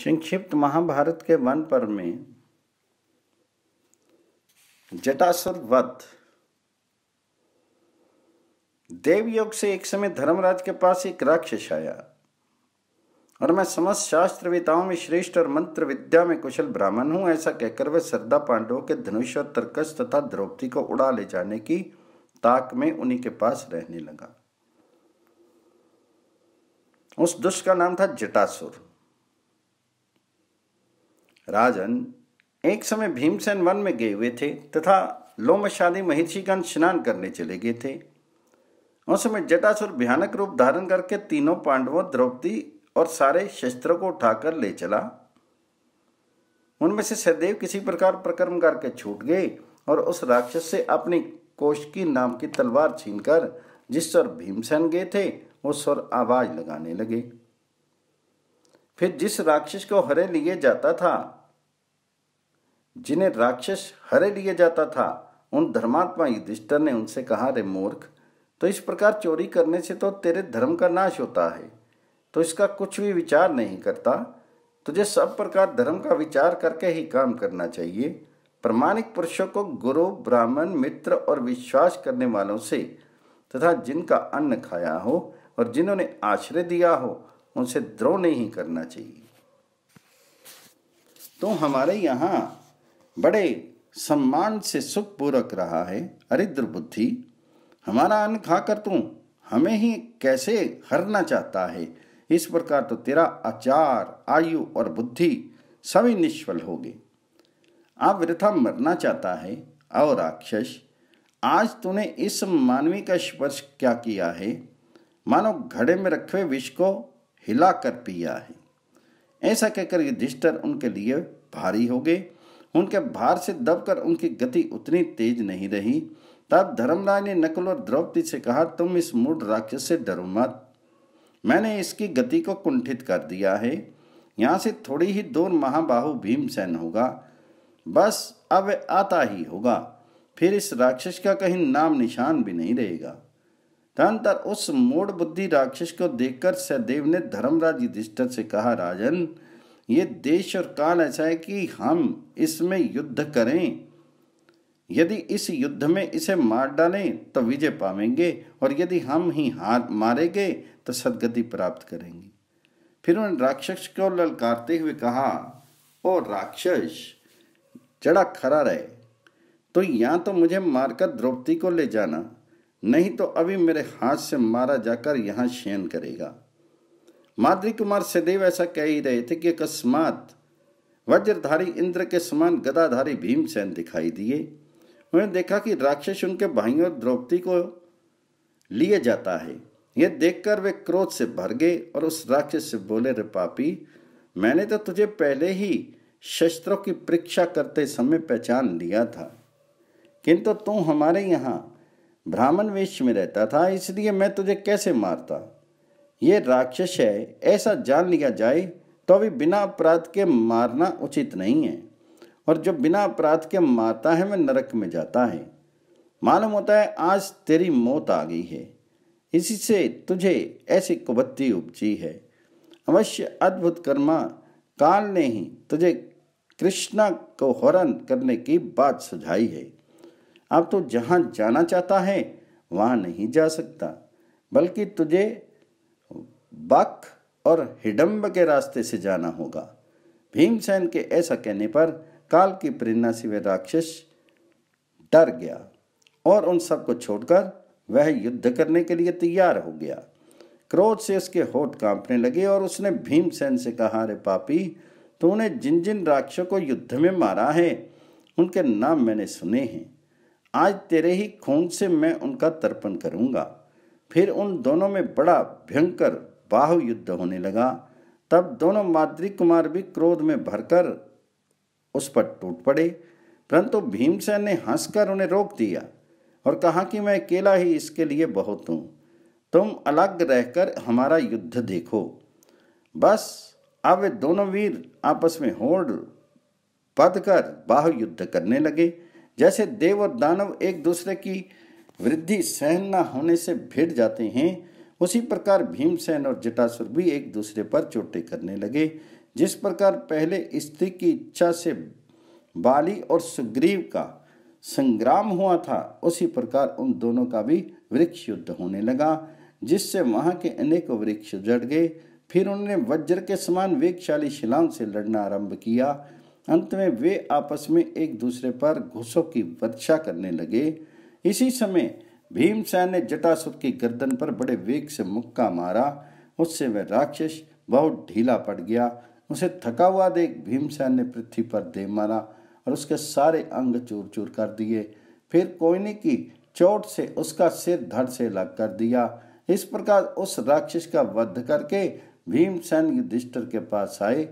संक्षिप्त महाभारत के वन पर में जटासुर वध देवयोग से एक समय धर्मराज के पास एक राक्षस आया और मैं समस्त शास्त्रविताओं में श्रेष्ठ और मंत्र विद्या में कुशल ब्राह्मण हूं ऐसा कहकर वह श्रद्धा पांडवों के धनुष और तर्कश तथा द्रौपदी को उड़ा ले जाने की ताक में उन्हीं के पास रहने लगा उस दुष्ट का नाम था जटासुर राजन एक समय भीमसेन वन में गए हुए थे तथा लोमशादी महिषीगण स्नान करने चले गए थे उस समय जटासुर भयानक रूप धारण करके तीनों पांडवों द्रौपदी और सारे शस्त्रों को उठाकर ले चला उनमें से सहदेव किसी प्रकार प्रक्रम करके छूट गए और उस राक्षस से अपनी कोशकी नाम की तलवार छीनकर जिस स्वर भीमसेन गए थे उस स्वर आवाज लगाने लगे फिर जिस राक्षस को हरे लिए जाता था जिन्हें राक्षस हरे लिए जाता था उन धर्मात्मा युधिष्ठर ने उनसे कहा रे मूर्ख तो इस प्रकार चोरी करने से तो तेरे धर्म का नाश होता है तो इसका कुछ भी विचार नहीं करता तुझे सब प्रकार धर्म का विचार करके ही काम करना चाहिए प्रमाणिक पुरुषों को गुरु ब्राह्मण मित्र और विश्वास करने वालों से तथा जिनका अन्न खाया हो और जिन्होंने आश्रय दिया हो उनसे द्रोह नहीं करना चाहिए तो हमारे यहाँ बड़े सम्मान से सुखपूर्वक रहा है अरिद्र बुद्धि हमारा अन्न खाकर तू हमें ही कैसे हरना चाहता है इस प्रकार तो तेरा आचार आयु और बुद्धि सभी निष्फल हो गए आप वृथा मरना चाहता है और राक्षस आज तूने इस मानवी का स्पर्श क्या किया है मानो घड़े में रखे विष को हिला कर पिया है ऐसा कहकर युधिष्ठर उनके लिए भारी हो गए उनके भार से दबकर उनकी गति उतनी तेज नहीं रही तब धर्मराय ने नकुल और द्रौपदी से कहा तुम इस मूड राक्षस से डरो मत मैंने इसकी गति को कुंठित कर दिया है यहाँ से थोड़ी ही दूर महाबाहु भीमसेन होगा बस अब आता ही होगा फिर इस राक्षस का कहीं नाम निशान भी नहीं रहेगा तंत्र उस मूड बुद्धि राक्षस को देखकर सहदेव ने धर्मराज युधिष्ठर से कहा राजन ये देश और काल ऐसा है कि हम इसमें युद्ध करें यदि इस युद्ध में इसे मार डालें तो विजय पावेंगे और यदि हम ही हार मारेंगे तो सदगति प्राप्त करेंगे फिर उन्होंने राक्षस को ललकारते हुए कहा ओ राक्षस जड़ा खरा रहे तो या तो मुझे मारकर द्रौपदी को ले जाना नहीं तो अभी मेरे हाथ से मारा जाकर यहाँ शयन करेगा माद्री कुमार सदैव ऐसा कह ही रहे थे कि अकस्मात वज्रधारी इंद्र के समान गदाधारी भीमसेन दिखाई दिए उन्होंने देखा कि राक्षस उनके भाइयों और द्रौपदी को लिए जाता है ये देखकर वे क्रोध से भर गए और उस राक्षस से बोले रे पापी मैंने तो तुझे पहले ही शस्त्रों की परीक्षा करते समय पहचान लिया था किंतु तू हमारे यहाँ ब्राह्मण वेश में रहता था इसलिए मैं तुझे कैसे मारता ये राक्षस है ऐसा जान लिया जाए तो अभी बिना अपराध के मारना उचित नहीं है और जो बिना अपराध के मारता है वह नरक में जाता है मालूम होता है आज तेरी मौत आ गई है इसी से तुझे ऐसी कुबत्ती उपजी है अवश्य अद्भुत कर्मा काल ने ही तुझे कृष्णा को हरण करने की बात सुझाई है अब तो जहाँ जाना चाहता है वहाँ नहीं जा सकता बल्कि तुझे बक और हिडम्ब के रास्ते से जाना होगा भीमसेन के ऐसा कहने पर काल की प्रेरणा से वह राक्षस डर गया और उन सबको छोड़कर वह युद्ध करने के लिए तैयार हो गया क्रोध से उसके होठ कांपने लगे और उसने भीमसेन से कहा अरे पापी तूने जिन जिन राक्षसों को युद्ध में मारा है उनके नाम मैंने सुने हैं आज तेरे ही खून से मैं उनका तर्पण करूंगा फिर उन दोनों में बड़ा भयंकर बाहु युद्ध होने लगा तब दोनों माद्री कुमार भी क्रोध में भरकर उस पर टूट पड़े परंतु भीमसेन ने हंसकर उन्हें रोक दिया और कहा कि मैं अकेला ही इसके लिए बहुत हूँ तुम अलग रहकर हमारा युद्ध देखो बस अब वे दोनों वीर आपस में होड़ कर बाहु युद्ध करने लगे जैसे देव और दानव एक दूसरे की वृद्धि सहन न होने से भिड़ जाते हैं उसी प्रकार भीमसेन और जटासुर भी एक दूसरे पर चोटें करने लगे जिस प्रकार पहले स्त्री की इच्छा से बाली और सुग्रीव का संग्राम हुआ था उसी प्रकार उन दोनों का भी वृक्ष युद्ध होने लगा जिससे वहाँ के अनेक वृक्ष जड़ गए फिर उन्होंने वज्र के समान वेगशाली शिलाओं से लड़ना आरंभ किया अंत में वे आपस में एक दूसरे पर घुसों की वर्षा करने लगे इसी समय भीमसेन ने जटासुर की गर्दन पर बड़े वेग से मुक्का मारा उससे वह राक्षस बहुत ढीला पड़ गया उसे थका हुआ देख भीमसेन ने पृथ्वी पर दे मारा और उसके सारे अंग चूर चूर कर दिए फिर कोयनी की चोट से उसका सिर धड़ से लग कर दिया इस प्रकार उस राक्षस का वध करके भीमसेन युधिष्ठर के पास आए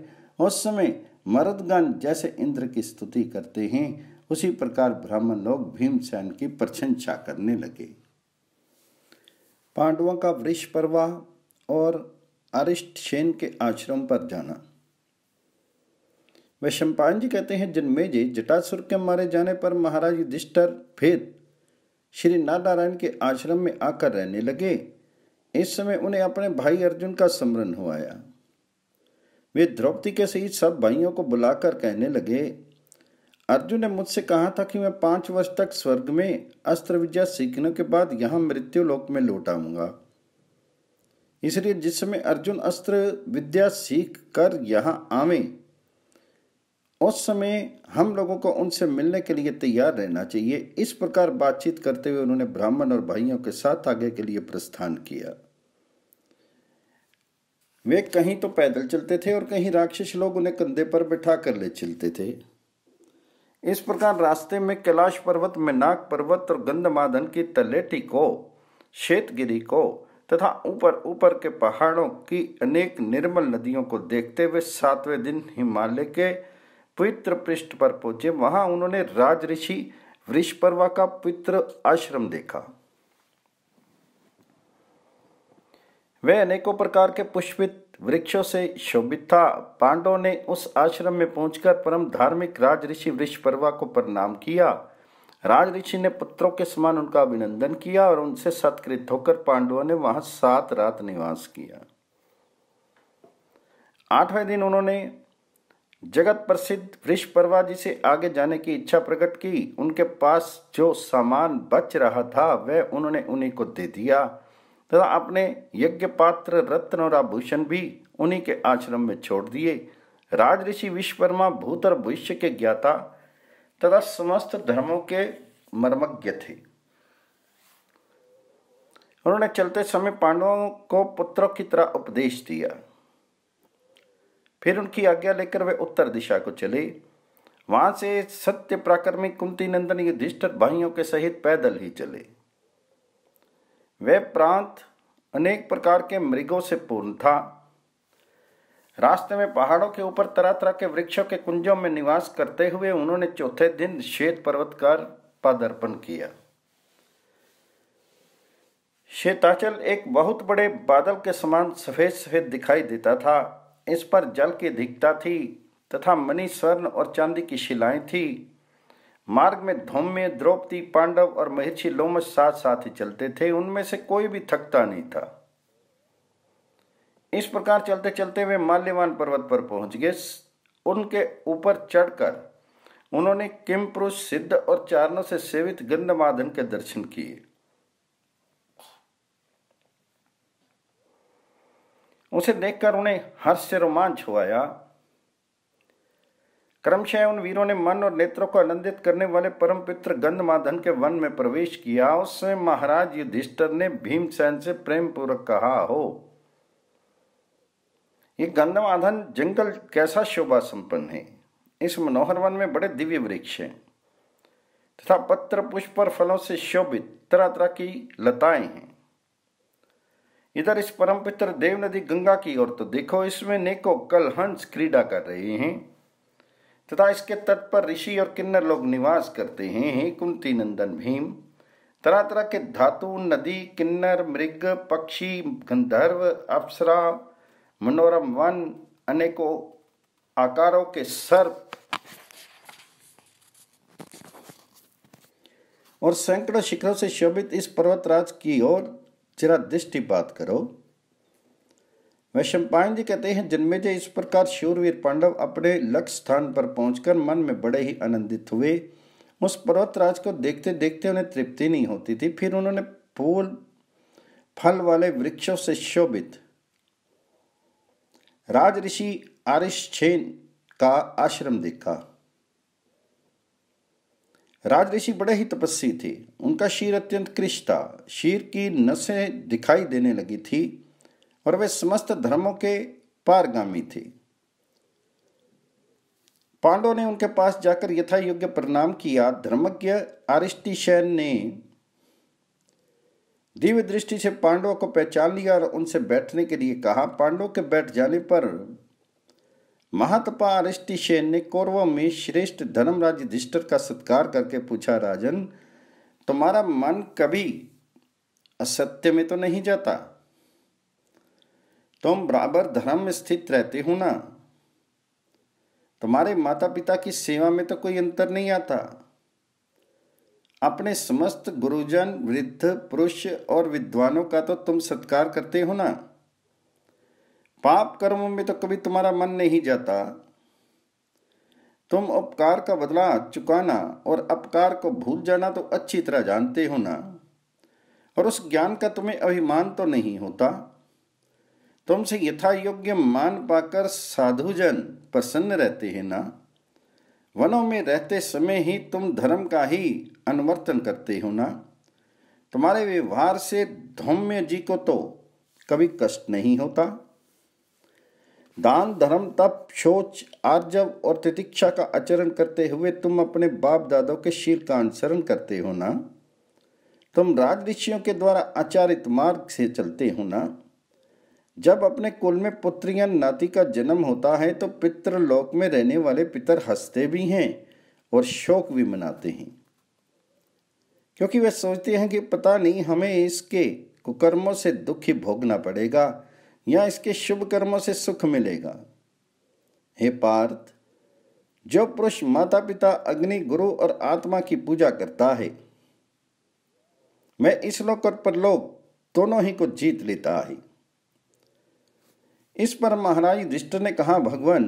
उस समय मरदगण जैसे इंद्र की स्तुति करते हैं उसी प्रकार ब्राह्मण लोग भीमसेन की प्रशंसा करने लगे पांडवों का वृक्ष प्रवाह और अरिष्ट सेन के आश्रम पर जाना वैशंपायन जी कहते हैं जिनमे जी जटासुर के मारे जाने पर महाराज दिष्टर फिर श्री नारायण के आश्रम में आकर रहने लगे इस समय उन्हें अपने भाई अर्जुन का स्मरण हो आया वे द्रौपदी के सहित सब भाइयों को बुलाकर कहने लगे अर्जुन ने मुझसे कहा था कि मैं पाँच वर्ष तक स्वर्ग में अस्त्र विद्या सीखने के बाद यहाँ मृत्यु लोक में लौट आऊँगा इसलिए जिस समय अर्जुन अस्त्र विद्या सीख कर यहाँ आवे उस समय हम लोगों को उनसे मिलने के लिए तैयार रहना चाहिए इस प्रकार बातचीत करते हुए उन्होंने ब्राह्मण और भाइयों के साथ आगे के लिए प्रस्थान किया वे कहीं तो पैदल चलते थे और कहीं राक्षस लोग उन्हें कंधे पर बैठा कर ले चलते थे इस प्रकार रास्ते में कैलाश पर्वत में नाग पर्वत और गंधमादन की तलेटी को शेतगिरी को तथा ऊपर ऊपर के पहाड़ों की अनेक निर्मल नदियों को देखते हुए सातवें दिन हिमालय के पवित्र पृष्ठ पर पहुंचे वहां उन्होंने राज ऋषि वृषपर्वा का पवित्र आश्रम देखा वे अनेकों प्रकार के पुष्पित वृक्षों से शोभित था पांडवों ने उस आश्रम में पहुंचकर परम धार्मिक राज ऋषि वृषपर्वा को प्रणाम किया राज ऋषि ने पुत्रों के समान उनका अभिनंदन किया और उनसे सत्कृत होकर पांडवों ने वहां सात रात निवास किया आठवें दिन उन्होंने जगत प्रसिद्ध वृषपर्वा जी से आगे जाने की इच्छा प्रकट की उनके पास जो सामान बच रहा था वह उन्होंने उन्हीं को दे दिया तथा अपने यज्ञ पात्र रत्न और आभूषण भी उन्हीं के आश्रम में छोड़ दिए राज ऋषि विश्वकर्मा भूत और भविष्य के ज्ञाता तथा समस्त धर्मों के मर्मज्ञ थे उन्होंने चलते समय पांडवों को पुत्रों की तरह उपदेश दिया फिर उनकी आज्ञा लेकर वे उत्तर दिशा को चले वहां से सत्य प्राकर्मी कुंती नंदन युधिष्ठ भाइयों के सहित पैदल ही चले वह प्रांत अनेक प्रकार के मृगों से पूर्ण था रास्ते में पहाड़ों के ऊपर तरह तरह के वृक्षों के कुंजों में निवास करते हुए उन्होंने चौथे दिन श्वेत पर्वत का पदर्पण किया श्वेताचल एक बहुत बड़े बादल के समान सफेद सफेद दिखाई देता था इस पर जल की अधिकता थी तथा मनी स्वर्ण और चांदी की शिलाएं थी मार्ग में धौम्य द्रौपदी पांडव और महर्षि लोमस साथ साथ ही चलते थे उनमें से कोई भी थकता नहीं था इस प्रकार चलते चलते वे माल्यवान पर्वत पर पहुंच गए उनके ऊपर चढ़कर उन्होंने किम पुरुष सिद्ध और चारणों से सेवित गंधमादन के दर्शन किए उसे देखकर उन्हें हर्ष से रोमांच हुआ क्रमशः उन वीरों ने मन और नेत्रों को आनंदित करने वाले परम पित्र गंधमाधन के वन में प्रवेश किया उससे महाराज युधिष्ठर ने भीमसेन से प्रेम पूर्वक कहा हो ये गंधमाधन जंगल कैसा शोभा संपन्न है इस मनोहर वन में बड़े दिव्य वृक्ष हैं तथा पत्र पुष्प और फलों से शोभित तरह तरह की लताएं हैं इधर इस परम पित्र देव नदी गंगा की ओर तो देखो इसमें नेको कल हंस क्रीडा कर रहे हैं तथा इसके तट पर ऋषि और किन्नर लोग निवास करते हैं हे कुंती नंदन भीम तरह तरह के धातु नदी किन्नर मृग पक्षी गंधर्व अप्सरा मनोरम वन अनेकों आकारों के सर्प और सैकड़ों शिखरों से शोभित इस पर्वतराज की ओर जरा दृष्टिपात करो वह शंपायन जी कहते हैं जन्मे जय इस प्रकार शूरवीर पांडव अपने लक्ष्य स्थान पर पहुंचकर मन में बड़े ही आनंदित हुए उस पर्वत राज को देखते देखते उन्हें तृप्ति नहीं होती थी फिर उन्होंने फूल फल वाले वृक्षों से शोभित राज ऋषि आरिश्छेन का आश्रम देखा राज ऋषि बड़े ही तपस्वी थे उनका शीर अत्यंत कृष था शीर की नसें दिखाई देने लगी थी और वे समस्त धर्मों के पारगामी थे पांडवों ने उनके पास जाकर यथा योग्य प्रणाम किया धर्मज्ञ आरिष्टिशैन ने दिव्य दृष्टि से पांडवों को पहचान लिया और उनसे बैठने के लिए कहा पांडवों के बैठ जाने पर महात्मा अरिष्टिशेन ने कौरव में श्रेष्ठ धर्मराज धिष्टर का सत्कार करके पूछा राजन तुम्हारा मन कभी असत्य में तो नहीं जाता तुम बराबर धर्म में स्थित रहते हो ना तुम्हारे माता पिता की सेवा में तो कोई अंतर नहीं आता अपने समस्त गुरुजन वृद्ध पुरुष और विद्वानों का तो तुम सत्कार करते हो ना पाप कर्मों में तो कभी तुम्हारा मन नहीं जाता तुम उपकार का बदला चुकाना और अपकार को भूल जाना तो अच्छी तरह जानते हो ना और उस ज्ञान का तुम्हें अभिमान तो नहीं होता तुमसे यथा योग्य मान पाकर साधुजन प्रसन्न रहते हैं ना वनों में रहते समय ही तुम धर्म का ही अनुवर्तन करते हो ना तुम्हारे व्यवहार से धौम्य जी को तो कभी कष्ट नहीं होता दान धर्म तप शोच आर्जव और तितिक्षा का आचरण करते हुए तुम अपने बाप दादों के शीर का अनुसरण करते हो ना तुम राज ऋषियों के द्वारा आचारित मार्ग से चलते हो ना जब अपने कुल में पुत्र या नाती का जन्म होता है तो पितृलोक में रहने वाले पितर हंसते भी हैं और शोक भी मनाते हैं क्योंकि वे सोचते हैं कि पता नहीं हमें इसके कुकर्मों से दुखी भोगना पड़ेगा या इसके शुभ कर्मों से सुख मिलेगा हे पार्थ जो पुरुष माता पिता अग्नि गुरु और आत्मा की पूजा करता है मैं इस लोक और परलोक दोनों ही को जीत लेता है इस पर महाराज दिष्ट ने कहा भगवान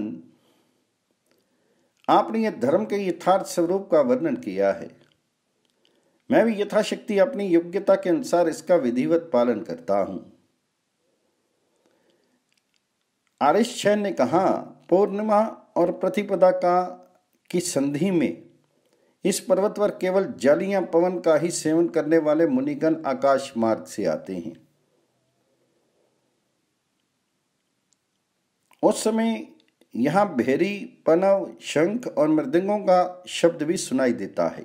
आपने यह धर्म के यथार्थ स्वरूप का वर्णन किया है मैं भी यथाशक्ति अपनी योग्यता के अनुसार इसका विधिवत पालन करता हूं आरिश ने कहा पूर्णिमा और प्रतिपदा का की संधि में इस पर्वत पर केवल जलिया पवन का ही सेवन करने वाले मुनिगण आकाश मार्ग से आते हैं उस समय यहाँ भेरी पनव शंख और मृदंगों का शब्द भी सुनाई देता है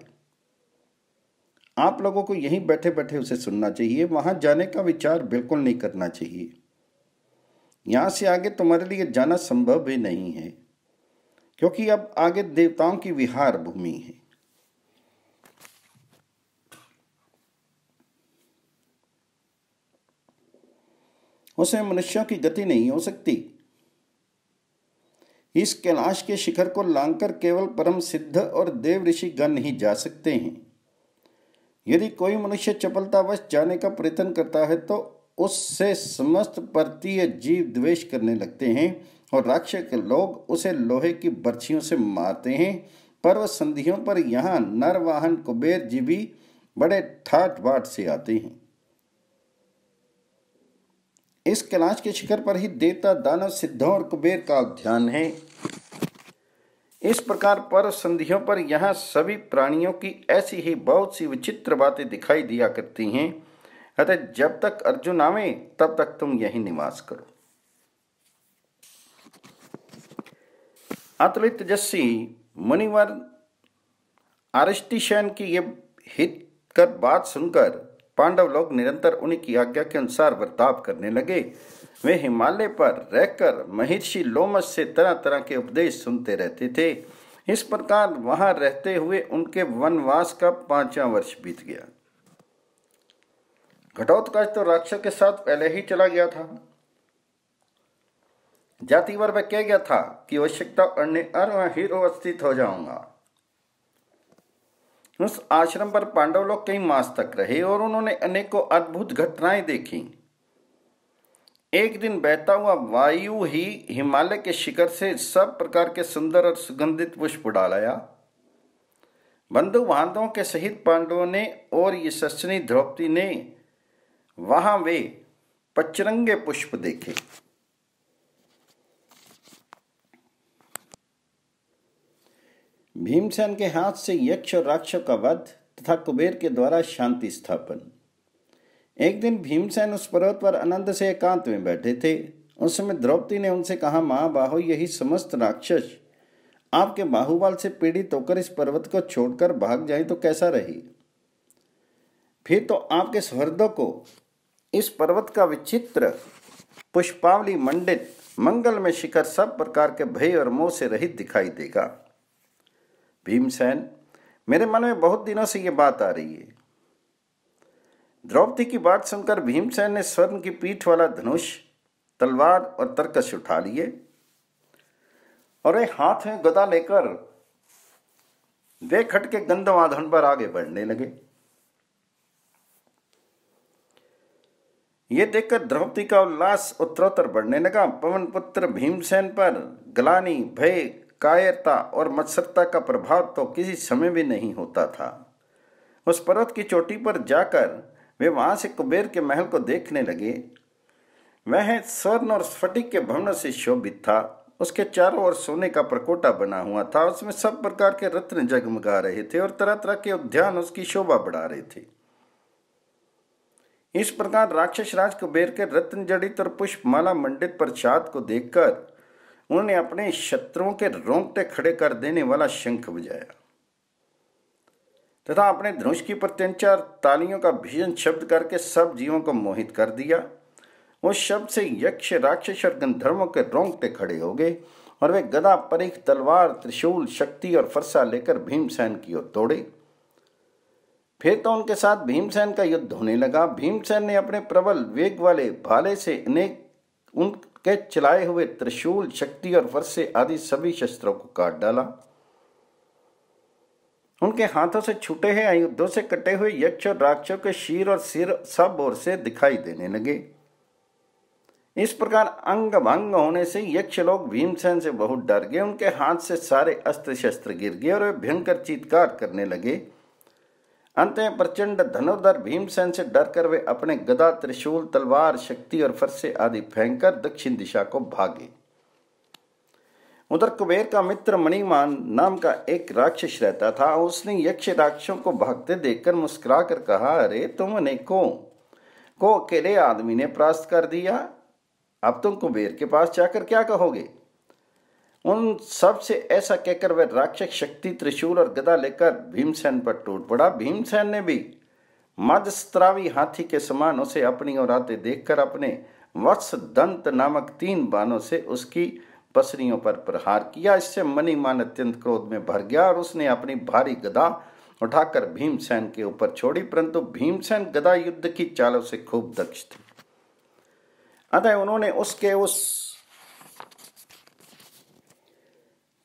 आप लोगों को यहीं बैठे बैठे उसे सुनना चाहिए वहां जाने का विचार बिल्कुल नहीं करना चाहिए यहां से आगे तुम्हारे लिए जाना संभव भी नहीं है क्योंकि अब आगे देवताओं की विहार भूमि है उसे मनुष्यों की गति नहीं हो सकती इस कैलाश के शिखर को लांघकर केवल परम सिद्ध और देव ऋषि गण ही जा सकते हैं यदि कोई मनुष्य चपलतावश जाने का प्रयत्न करता है तो उससे समस्त परतीय जीव द्वेष करने लगते हैं और राक्षस के लोग उसे लोहे की बर्छियों से मारते हैं पर्व संधियों पर यहाँ नरवाहन कुबेर जी भी बड़े ठाट बाट से आते हैं इस कैलाश के शिखर पर ही देवता दानव सिद्धों और कुबेर का ध्यान है इस प्रकार पर संधियों पर यहाँ सभी प्राणियों की ऐसी ही बहुत सी विचित्र बातें दिखाई दिया करती हैं अतः जब तक अर्जुन आवे तब तक तुम यही निवास करो अतुलित तेजस्वी मुनिवर आरष्टिशयन की ये हित कर बात सुनकर पांडव लोग निरंतर उन्हीं की आज्ञा के अनुसार बर्ताव करने लगे वे हिमालय पर रहकर महर्षि लोमस से तरह तरह के उपदेश सुनते रहते थे इस प्रकार वहां रहते हुए उनके वनवास का पांचवा वर्ष बीत गया घटोत्कच तो राक्षस के साथ पहले ही चला गया था जातिवर में कह गया था कि आवश्यकता पड़ने और हीरो अस्थित हो जाऊंगा उस आश्रम पर पांडव लोग कई मास तक रहे और उन्होंने अनेकों अद्भुत घटनाएं देखी एक दिन बहता हुआ वायु ही हिमालय के शिखर से सब प्रकार के सुंदर और सुगंधित पुष्प डालाया बंधु बांधवों के सहित पांडवों ने और यशस्वी द्रौपदी ने वहां वे पचरंगे पुष्प देखे भीमसेन के हाथ से यक्ष और राक्षस का वध तथा कुबेर के द्वारा शांति स्थापन एक दिन भीमसेन उस पर्वत पर आनंद से एकांत में बैठे थे उस समय द्रौपदी ने उनसे कहा माँ बाहो यही समस्त राक्षस आपके बाहुबल से पीड़ित होकर इस पर्वत को छोड़कर भाग जाए तो कैसा रही फिर तो आपके स्वर्दों को इस पर्वत का विचित्र पुष्पावली मंडित मंगल में शिखर सब प्रकार के भय और मोह से रहित दिखाई देगा भीमसेन मेरे मन में बहुत दिनों से ये बात आ रही है द्रौपदी की बात सुनकर भीमसेन ने स्वर्ण की पीठ वाला धनुष तलवार और तरकश उठा लिए और एक हाथ में गदा लेकर वे खट के गंधमाधन पर आगे बढ़ने लगे ये देखकर द्रौपदी का उल्लास उत्तरोत्तर बढ़ने लगा पवन पुत्र भीमसेन पर गलानी भय कायरता और मत्सरता का प्रभाव तो किसी समय भी नहीं होता था उस पर्वत की चोटी पर जाकर वे वहां से कुबेर के महल को देखने लगे वह स्वर्ण और स्फटिक के भवन से शोभित था उसके चारों ओर सोने का प्रकोटा बना हुआ था उसमें सब प्रकार के रत्न जगमगा रहे थे और तरह तरह के उद्यान उसकी शोभा बढ़ा रहे थे इस प्रकार राक्षस राज कुबेर के रत्न जड़ित और पुष्पमाला मंडित प्रसाद को देखकर उन्होंने अपने शत्रुओं के रोंगटे खड़े कर देने वाला शंख बजाया तथा अपने धनुष की प्रत्यंचार तालियों का भीषण शब्द करके सब जीवों को मोहित कर दिया उस शब्द से यक्ष राक्षस और गंधर्वों के रोंगटे खड़े हो गए और वे गदा परिख तलवार त्रिशूल शक्ति और फरसा लेकर भीमसेन की ओर तोड़े फिर तो उनके साथ भीमसेन का युद्ध होने लगा भीमसेन ने अपने प्रबल वेग वाले भाले से अनेक उन के चलाए हुए त्रिशूल शक्ति और वर्षे आदि सभी शस्त्रों को काट डाला उनके हाथों से छूटे हुए अयुद्धों से कटे हुए यक्ष और राक्षों के शीर और सिर सब ओर से दिखाई देने लगे इस प्रकार अंग भंग होने से यक्ष लोग भीमसेन से बहुत डर गए उनके हाथ से सारे अस्त्र शस्त्र गिर गए और वे भयंकर चीतकार करने लगे अंत में प्रचंड धनुर्धर भीमसेन से डर कर वे अपने गदा त्रिशूल तलवार शक्ति और फरसे आदि फेंककर दक्षिण दिशा को भागे उधर कुबेर का मित्र मणिमान नाम का एक राक्षस रहता था उसने यक्ष राक्षसों को भागते देखकर मुस्कुरा कर कहा अरे तुम अनेकों को अकेले आदमी ने परास्त कर दिया अब तुम कुबेर के पास जाकर क्या कहोगे उन सब से ऐसा कहकर वह राक्षस शक्ति त्रिशूल और गदा लेकर भीमसेन पर टूट पड़ा भीमसेन ने भी मदस्त्रावी हाथी के समान उसे अपनी ओर आते देखकर अपने वत्स दंत नामक तीन बानों से उसकी पसरियों पर प्रहार किया इससे मनीमान अत्यंत क्रोध में भर गया और उसने अपनी भारी गदा उठाकर भीमसेन के ऊपर छोड़ी परंतु भीमसेन गदा युद्ध की चालों से खूब दक्ष थी अतः उन्होंने उसके उस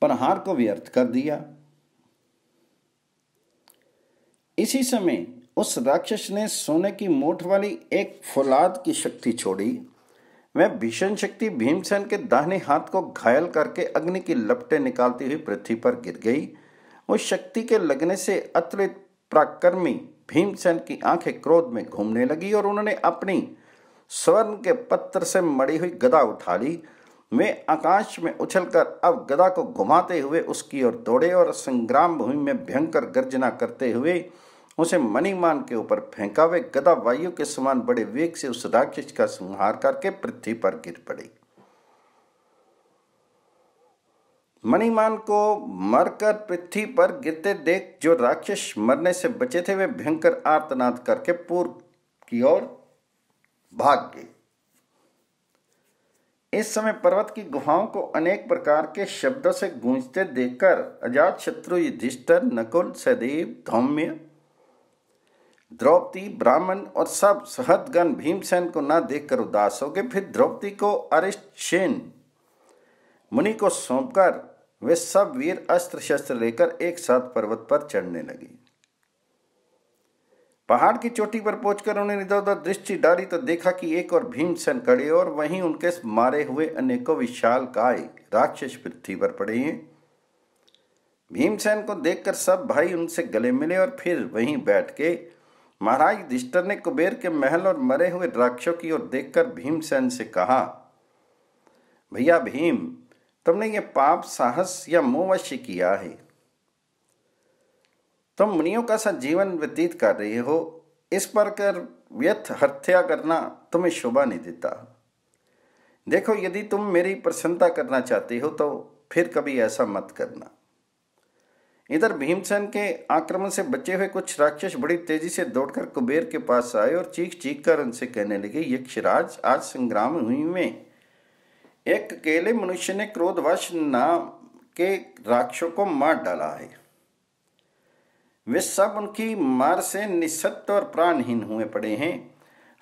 पर हार को व्यर्थ कर दिया इसी समय उस राक्षस ने सोने की मोठ वाली एक फौलाद की शक्ति छोड़ी वह भीषण शक्ति भीमसेन के दाहिने हाथ को घायल करके अग्नि की लपटे निकालती हुई पृथ्वी पर गिर गई उस शक्ति के लगने से अतुलित प्राकर्मी भीमसेन की आंखें क्रोध में घूमने लगी और उन्होंने अपनी स्वर्ण के पत्र से मड़ी हुई गदा उठा ली वे आकाश में उछलकर अब गदा को घुमाते हुए उसकी ओर दौड़े और संग्राम भूमि में भयंकर गर्जना करते हुए उसे मणिमान के ऊपर फेंका वे गदा वायु के समान बड़े वेग से उस राक्षस का संहार करके पृथ्वी पर गिर पड़ी मणिमान को मरकर पृथ्वी पर गिरते देख जो राक्षस मरने से बचे थे वे भयंकर आर्तनाद करके पूर्व की ओर भाग गए इस समय पर्वत की गुहाओं को अनेक प्रकार के शब्दों से गूंजते देखकर अजात शत्रु युधिष्ठर नकुल सदैव धौम्य द्रौपदी ब्राह्मण और सब सहदगण भीमसेन को न देखकर उदास हो गए फिर द्रौपदी को अरिष्ठेन मुनि को सौंपकर वे सब वीर अस्त्र शस्त्र लेकर एक साथ पर्वत पर चढ़ने लगी पहाड़ की चोटी पर पहुंचकर उन्होंने इधर उधर दृष्टि डाली तो देखा कि एक और भीमसेन खड़े और वहीं उनके मारे हुए अनेकों विशाल काय राक्षस पृथ्वी पर पड़े हैं भीमसेन को देखकर सब भाई उनसे गले मिले और फिर वहीं बैठ के महाराज दिष्टर ने कुबेर के महल और मरे हुए राक्षसों की ओर देखकर भीमसेन से कहा भैया भीम तुमने ये पाप साहस या मोह किया है तुम मुनियों का सा जीवन व्यतीत कर रहे हो इस पर कर व्यर्थ हत्या करना तुम्हें शोभा नहीं देता देखो यदि तुम मेरी प्रसन्नता करना चाहते हो तो फिर कभी ऐसा मत करना इधर भीमसेन के आक्रमण से बचे हुए कुछ राक्षस बड़ी तेजी से दौड़कर कुबेर के पास आए और चीख चीख कर उनसे कहने लगे यक्षराज आज संग्राम हुई में एक अकेले मनुष्य ने क्रोधवश नाम के राक्षसों को मार डाला है वे सब उनकी मार से निस्सत्व और प्राणहीन हुए पड़े हैं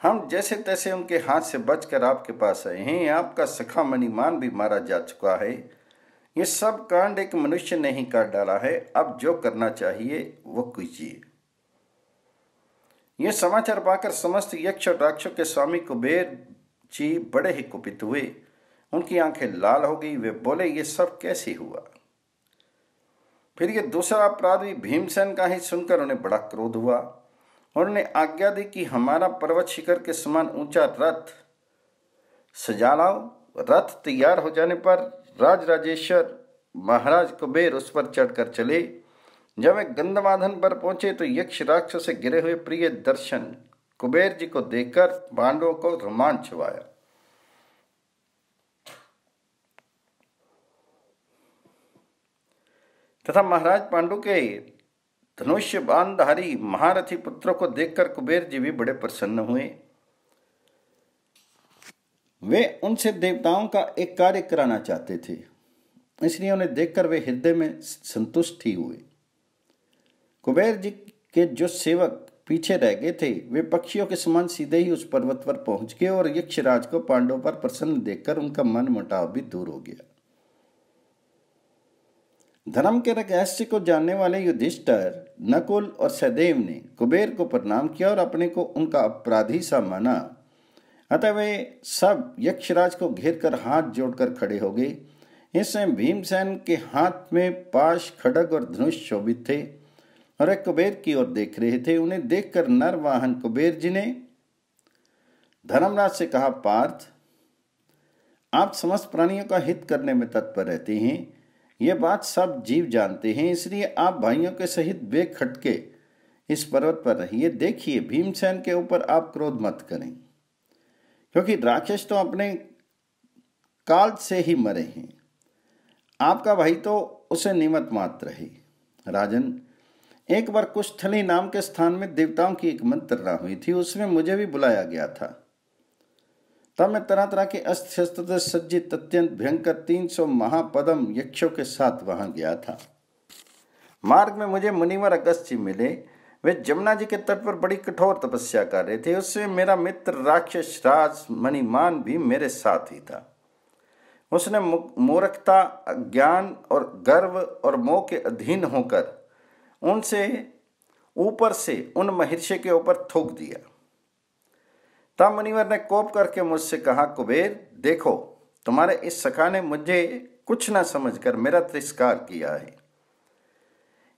हम जैसे तैसे उनके हाथ से बचकर आपके पास आए हैं आपका सखा मणिमान भी मारा जा चुका है ये सब कांड एक मनुष्य ने ही कर डाला है अब जो करना चाहिए वो कीजिए यह समाचार पाकर समस्त यक्ष और राक्षों के स्वामी कुबेर जी बड़े ही कुपित हुए उनकी आंखें लाल हो गई वे बोले ये सब कैसे हुआ फिर ये दूसरा अपराध भी भीमसेन का ही सुनकर उन्हें बड़ा क्रोध हुआ उन्होंने आज्ञा दी कि हमारा पर्वत शिखर के समान ऊंचा रथ सजा लाओ रथ तैयार हो जाने पर राज राजेश्वर महाराज कुबेर उस पर चढ़कर चले जब वे गंधमाधन पर पहुंचे तो यक्ष राक्षस से गिरे हुए प्रिय दर्शन कुबेर जी को देखकर पांडवों को रोमांच हुआया तथा महाराज पांडु के धनुष्य बांधधारी महारथी पुत्रों को देखकर कुबेर जी भी बड़े प्रसन्न हुए वे उनसे देवताओं का एक कार्य कराना चाहते थे इसलिए उन्हें देखकर वे हृदय में संतुष्ट ही हुए कुबेर जी के जो सेवक पीछे रह गए थे वे पक्षियों के समान सीधे ही उस पर्वत पर पहुंच गए और यक्षराज को पांडवों पर प्रसन्न देखकर उनका मन मुटाव भी दूर हो गया धर्म के रहस्य को जानने वाले युधिष्ठर नकुल और सहदेव ने कुबेर को प्रणाम किया और अपने को उनका अपराधी सा माना अतः वे सब यक्षराज को घेर कर हाथ जोड़कर खड़े हो गए इस समय भीमसेन के हाथ में पाश खड़ग और धनुष शोभित थे और एक कुबेर की ओर देख रहे थे उन्हें देखकर नर वाहन कुबेर जी ने धर्मराज से कहा पार्थ आप समस्त प्राणियों का हित करने में तत्पर रहते हैं ये बात सब जीव जानते हैं इसलिए आप भाइयों के सहित बेखटके इस पर्वत पर रहिए देखिए भीमसेन के ऊपर आप क्रोध मत करें क्योंकि राक्षस तो अपने काल से ही मरे हैं आपका भाई तो उसे निमत मात्र है राजन एक बार थली नाम के स्थान में देवताओं की एक मंत्र हुई थी उसमें मुझे भी बुलाया गया था तब मैं तरह तरह के अस्त्र शस्त्र से सज्जित अत्यंत भयंकर तीन सौ महापदम यक्षों के साथ वहां गया था मार्ग में मुझे मुनिवर अगस्त जी मिले वे जमुना जी के तट पर बड़ी कठोर तपस्या कर रहे थे उससे मेरा मित्र राक्षस राज मणिमान भी मेरे साथ ही था उसने मूर्खता ज्ञान और गर्व और मोह के अधीन होकर उनसे ऊपर से उन महर्षि के ऊपर थोक दिया तब मुनिवर ने कोप करके मुझसे कहा कुबेर देखो तुम्हारे इस सखा ने मुझे कुछ न समझकर मेरा तिरस्कार किया है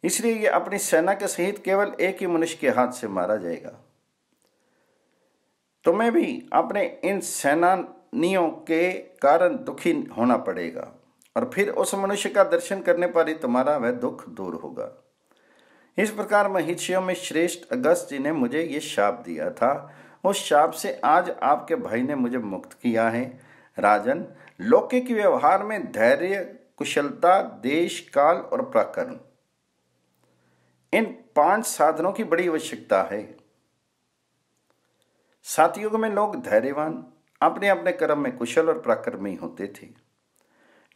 इसलिए यह अपनी सेना के सहित केवल एक ही मनुष्य के हाथ से मारा जाएगा तुम्हें भी अपने इन सेनानियों के कारण दुखी होना पड़ेगा और फिर उस मनुष्य का दर्शन करने पर ही तुम्हारा वह दुख दूर होगा इस प्रकार महिषियों में श्रेष्ठ अगस्त जी ने मुझे ये शाप दिया था उस शाप से आज आपके भाई ने मुझे मुक्त किया है राजन लौकिक व्यवहार में धैर्य कुशलता देश काल और प्रकरण इन पांच साधनों की बड़ी आवश्यकता है सातयुग में लोग धैर्यवान अपने अपने कर्म में कुशल और प्राकर्मी होते थे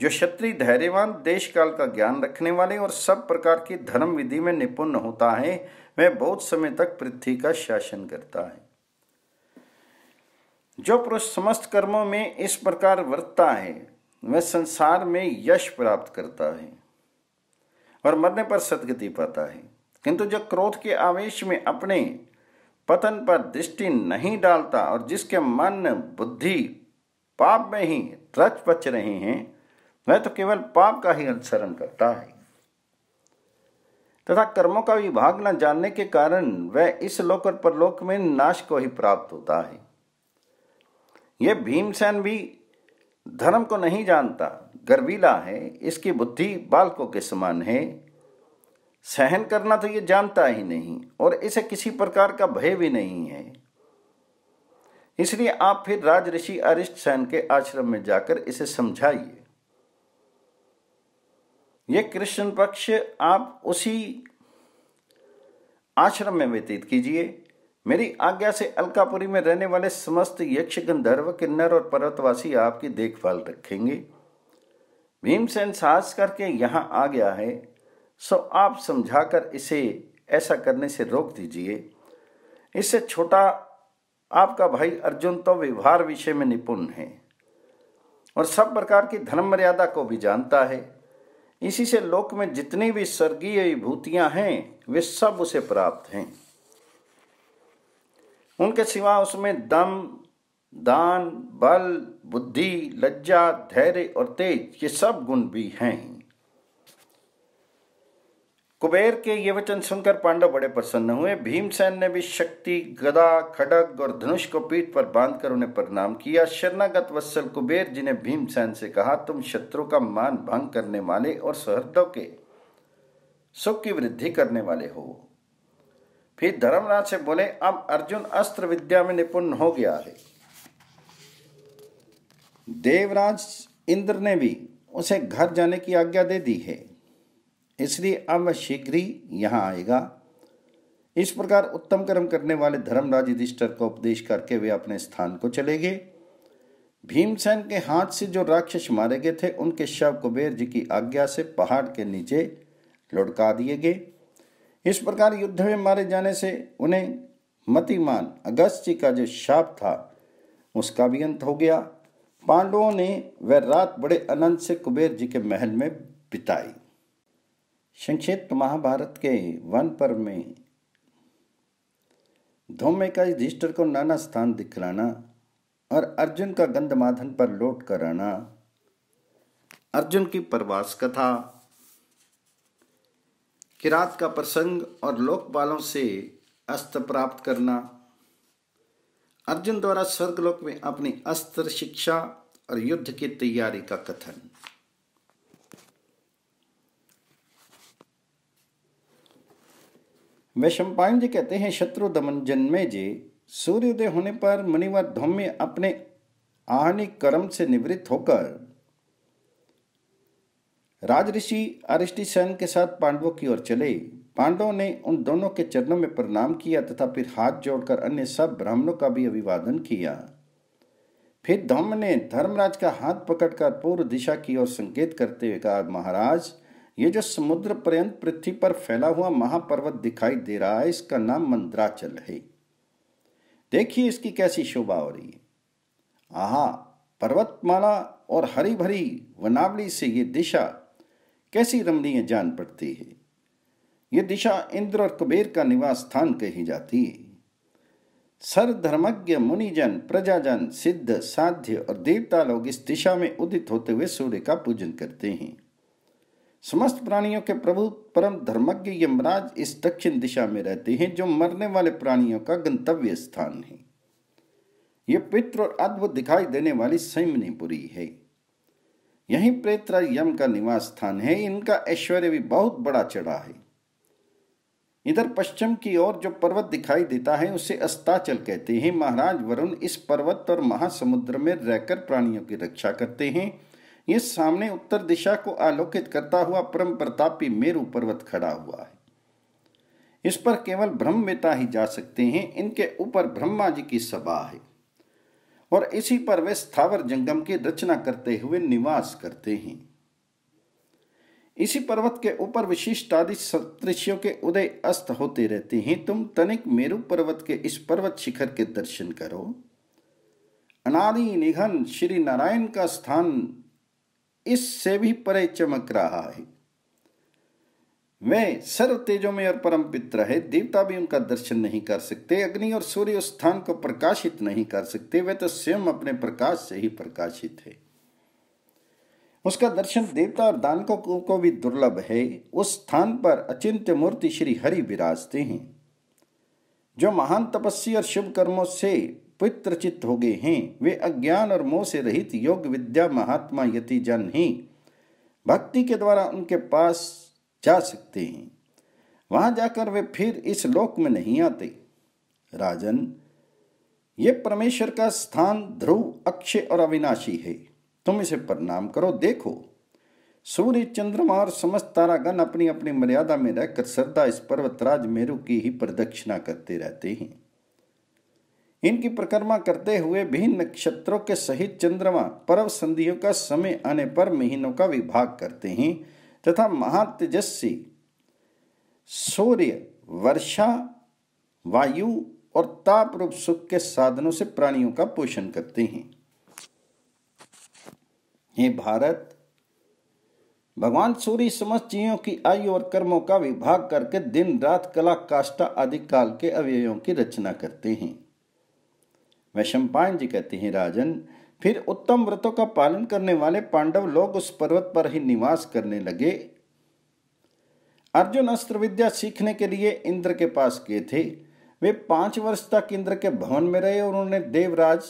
जो क्षत्रिय धैर्यवान देश काल का ज्ञान रखने वाले और सब प्रकार की धर्म विधि में निपुण होता है वह बहुत समय तक पृथ्वी का शासन करता है जो पुरुष समस्त कर्मों में इस प्रकार वर्तता है वह संसार में यश प्राप्त करता है और मरने पर सदगति पाता है किंतु जो क्रोध के आवेश में अपने पतन पर दृष्टि नहीं डालता और जिसके मन बुद्धि पाप में ही रच बच रहे हैं वह तो केवल पाप का ही अनुसरण करता है तथा कर्मों का विभाग न जानने के कारण वह इस लोक और परलोक में नाश को ही प्राप्त होता है ये भीमसेन भी धर्म को नहीं जानता गर्वीला है इसकी बुद्धि बालकों के समान है सहन करना तो ये जानता ही नहीं और इसे किसी प्रकार का भय भी नहीं है इसलिए आप फिर राज ऋषि अरिष्ट सैन के आश्रम में जाकर इसे समझाइए ये कृष्ण पक्ष आप उसी आश्रम में व्यतीत कीजिए मेरी आज्ञा से अलकापुरी में रहने वाले समस्त यक्ष गंधर्व किन्नर और पर्वतवासी आपकी देखभाल रखेंगे भीमसेन साहस करके यहाँ आ गया है सो आप समझाकर इसे ऐसा करने से रोक दीजिए इससे छोटा आपका भाई अर्जुन तो व्यवहार विषय में निपुण है और सब प्रकार की धर्म मर्यादा को भी जानता है इसी से लोक में जितनी भी स्वर्गीय विभूतियाँ हैं वे सब उसे प्राप्त हैं उनके सिवा उसमें दम दान बल बुद्धि लज्जा धैर्य और तेज ये सब गुण भी हैं कुबेर के ये वचन सुनकर पांडव बड़े प्रसन्न हुए भीमसेन ने भी शक्ति गदा खड़ग और धनुष को पीठ पर बांधकर उन्हें प्रणाम किया शरणागत वत्सल कुबेर जी ने भीमसेन से कहा तुम शत्रु का मान भंग करने वाले और सहृदों के सुख की वृद्धि करने वाले हो फिर धर्मराज से बोले अब अर्जुन अस्त्र विद्या में निपुण हो गया है देवराज इंद्र ने भी उसे घर जाने की आज्ञा दे दी है इसलिए अब शीघ्र ही यहाँ आएगा इस प्रकार उत्तम कर्म करने वाले धर्मराज युधिष्ठर को उपदेश करके वे अपने स्थान को चले गए भीमसेन के हाथ से जो राक्षस मारे गए थे उनके शव कुबेर जी की आज्ञा से पहाड़ के नीचे लुढ़का दिए गए इस प्रकार युद्ध में मारे जाने से उन्हें मतिमान अगस्त जी का जो शाप था उसका भी अंत हो गया पांडवों ने वह रात बड़े आनंद से कुबेर जी के महल में बिताई संक्षिप्त महाभारत के वन पर में धोमे का धिष्टर को नाना स्थान दिखलाना और अर्जुन का गंधमाधन पर लौट कर आना अर्जुन की प्रवास कथा किरात का प्रसंग और लोकपालों से अस्त्र प्राप्त करना अर्जुन द्वारा स्वर्गलोक में अपनी अस्त्र शिक्षा और युद्ध की तैयारी का कथन वैशंपायन जी कहते हैं शत्रु दमन जन्मे जी सूर्योदय होने पर मणिवर धौम्य अपने आहनी कर्म से निवृत्त होकर राजऋषि सैन के साथ पांडवों की ओर चले पांडवों ने उन दोनों के चरणों में प्रणाम किया तथा फिर हाथ जोड़कर अन्य सब ब्राह्मणों का भी अभिवादन किया फिर धम्म ने धर्मराज का हाथ पकड़कर पूर्व दिशा की ओर संकेत करते हुए कहा महाराज ये जो समुद्र पर्यंत पृथ्वी पर फैला हुआ महापर्वत दिखाई दे रहा है इसका नाम मंद्राचल है देखिए इसकी कैसी शोभा हो रही है आहा पर्वतमाला और हरी भरी वनावली से ये दिशा कैसी रमणीय जान पड़ती है ये दिशा इंद्र और कुबेर का निवास स्थान कही जाती है सर्वधर्मज्ञ मुनिजन प्रजाजन सिद्ध साध्य और देवता लोग इस दिशा में उदित होते हुए सूर्य का पूजन करते हैं समस्त प्राणियों के प्रभु परम धर्मज्ञ यमराज इस दक्षिण दिशा में रहते हैं जो मरने वाले प्राणियों का गंतव्य स्थान है यह पित्र और अद्भुत दिखाई देने वाली सैमनीपुरी है यही प्रेत्र यम का निवास स्थान है इनका ऐश्वर्य भी बहुत बड़ा चढ़ा है इधर पश्चिम की ओर जो पर्वत दिखाई देता है उसे अस्ताचल कहते हैं महाराज वरुण इस पर्वत और महासमुद्र में रहकर प्राणियों की रक्षा करते हैं ये सामने उत्तर दिशा को आलोकित करता हुआ परम प्रतापी मेरु पर्वत खड़ा हुआ है इस पर केवल ब्रह्मवेता ही जा सकते हैं इनके ऊपर ब्रह्मा जी की सभा है और इसी पर वे स्थावर जंगम की रचना करते हुए निवास करते हैं इसी पर्वत के ऊपर विशिष्ट आदि सदृशियों के उदय अस्त होते रहते हैं तुम तनिक मेरु पर्वत के इस पर्वत शिखर के दर्शन करो अनादि निघन श्री नारायण का स्थान इससे भी परे चमक रहा है वह सर्व तेजोमय और परम पित्र है देवता भी उनका दर्शन नहीं कर सकते अग्नि और सूर्य उस स्थान को प्रकाशित नहीं कर सकते वह तो स्वयं अपने प्रकाश से ही प्रकाशित है उसका दर्शन देवता और दानकों को भी दुर्लभ है उस स्थान पर अचिंत्य मूर्ति श्री हरि विराजते हैं जो महान तपस्वी और शुभ कर्मों से पित्रचित हो गए हैं वे अज्ञान और मोह से रहित योग विद्या महात्मा यति जन ही भक्ति के द्वारा उनके पास जा सकते हैं वहां जाकर वे फिर इस लोक में नहीं आते राजन ये परमेश्वर का स्थान ध्रुव अक्षय और अविनाशी है तुम इसे प्रणाम करो देखो सूर्य चंद्रमा और समस्त तारागण अपनी अपनी मर्यादा में रहकर श्रद्धा इस पर्वतराज मेरु की ही प्रदक्षिणा करते रहते हैं इनकी परिक्रमा करते हुए भी नक्षत्रों के सहित चंद्रमा पर्व संधियों का समय आने पर महीनों का विभाग करते हैं तथा महातेजस्वी सूर्य वर्षा वायु और ताप रूप सुख के साधनों से प्राणियों का पोषण करते हैं हे भारत भगवान सूर्य समस्त चीजों की आयु और कर्मों का विभाग करके दिन रात कला काष्ठा आदि काल के अवयवों की रचना करते हैं वैशंपायन जी कहते हैं राजन फिर उत्तम व्रतों का पालन करने वाले पांडव लोग उस पर्वत पर ही निवास करने लगे अर्जुन अस्त्र विद्या सीखने के लिए इंद्र के पास गए थे वे पांच वर्ष तक इंद्र के भवन में रहे और उन्होंने देवराज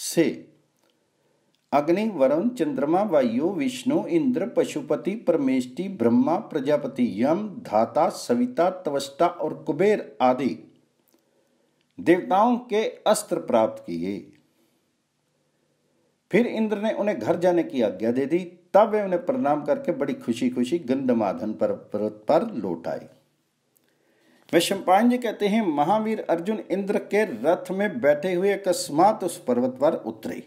से अग्नि वरुण चंद्रमा वायु विष्णु इंद्र पशुपति परमेष्टि ब्रह्मा प्रजापति यम धाता सविता तवस्टा और कुबेर आदि देवताओं के अस्त्र प्राप्त किए फिर इंद्र ने उन्हें घर जाने की आज्ञा दे दी तब वे उन्हें प्रणाम करके बड़ी खुशी खुशी गंधमाधन पर्वत पर लौट आए वैश्वपायन जी कहते हैं महावीर अर्जुन इंद्र के रथ में बैठे हुए अकस्मात उस पर्वत पर उतरे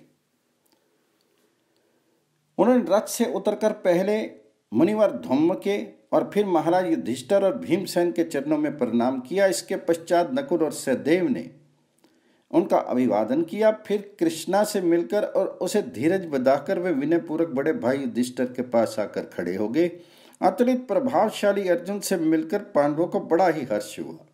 उन्होंने रथ से उतरकर पहले मुनिवर धम्म के और फिर महाराज युधिष्ठर और भीमसेन के चरणों में प्रणाम किया इसके पश्चात नकुल और सहदेव ने उनका अभिवादन किया फिर कृष्णा से मिलकर और उसे धीरज बदाकर वे विनयपूर्वक बड़े भाई युधिष्ठर के पास आकर खड़े हो गए अतुलित प्रभावशाली अर्जुन से मिलकर पांडवों को बड़ा ही हर्ष हुआ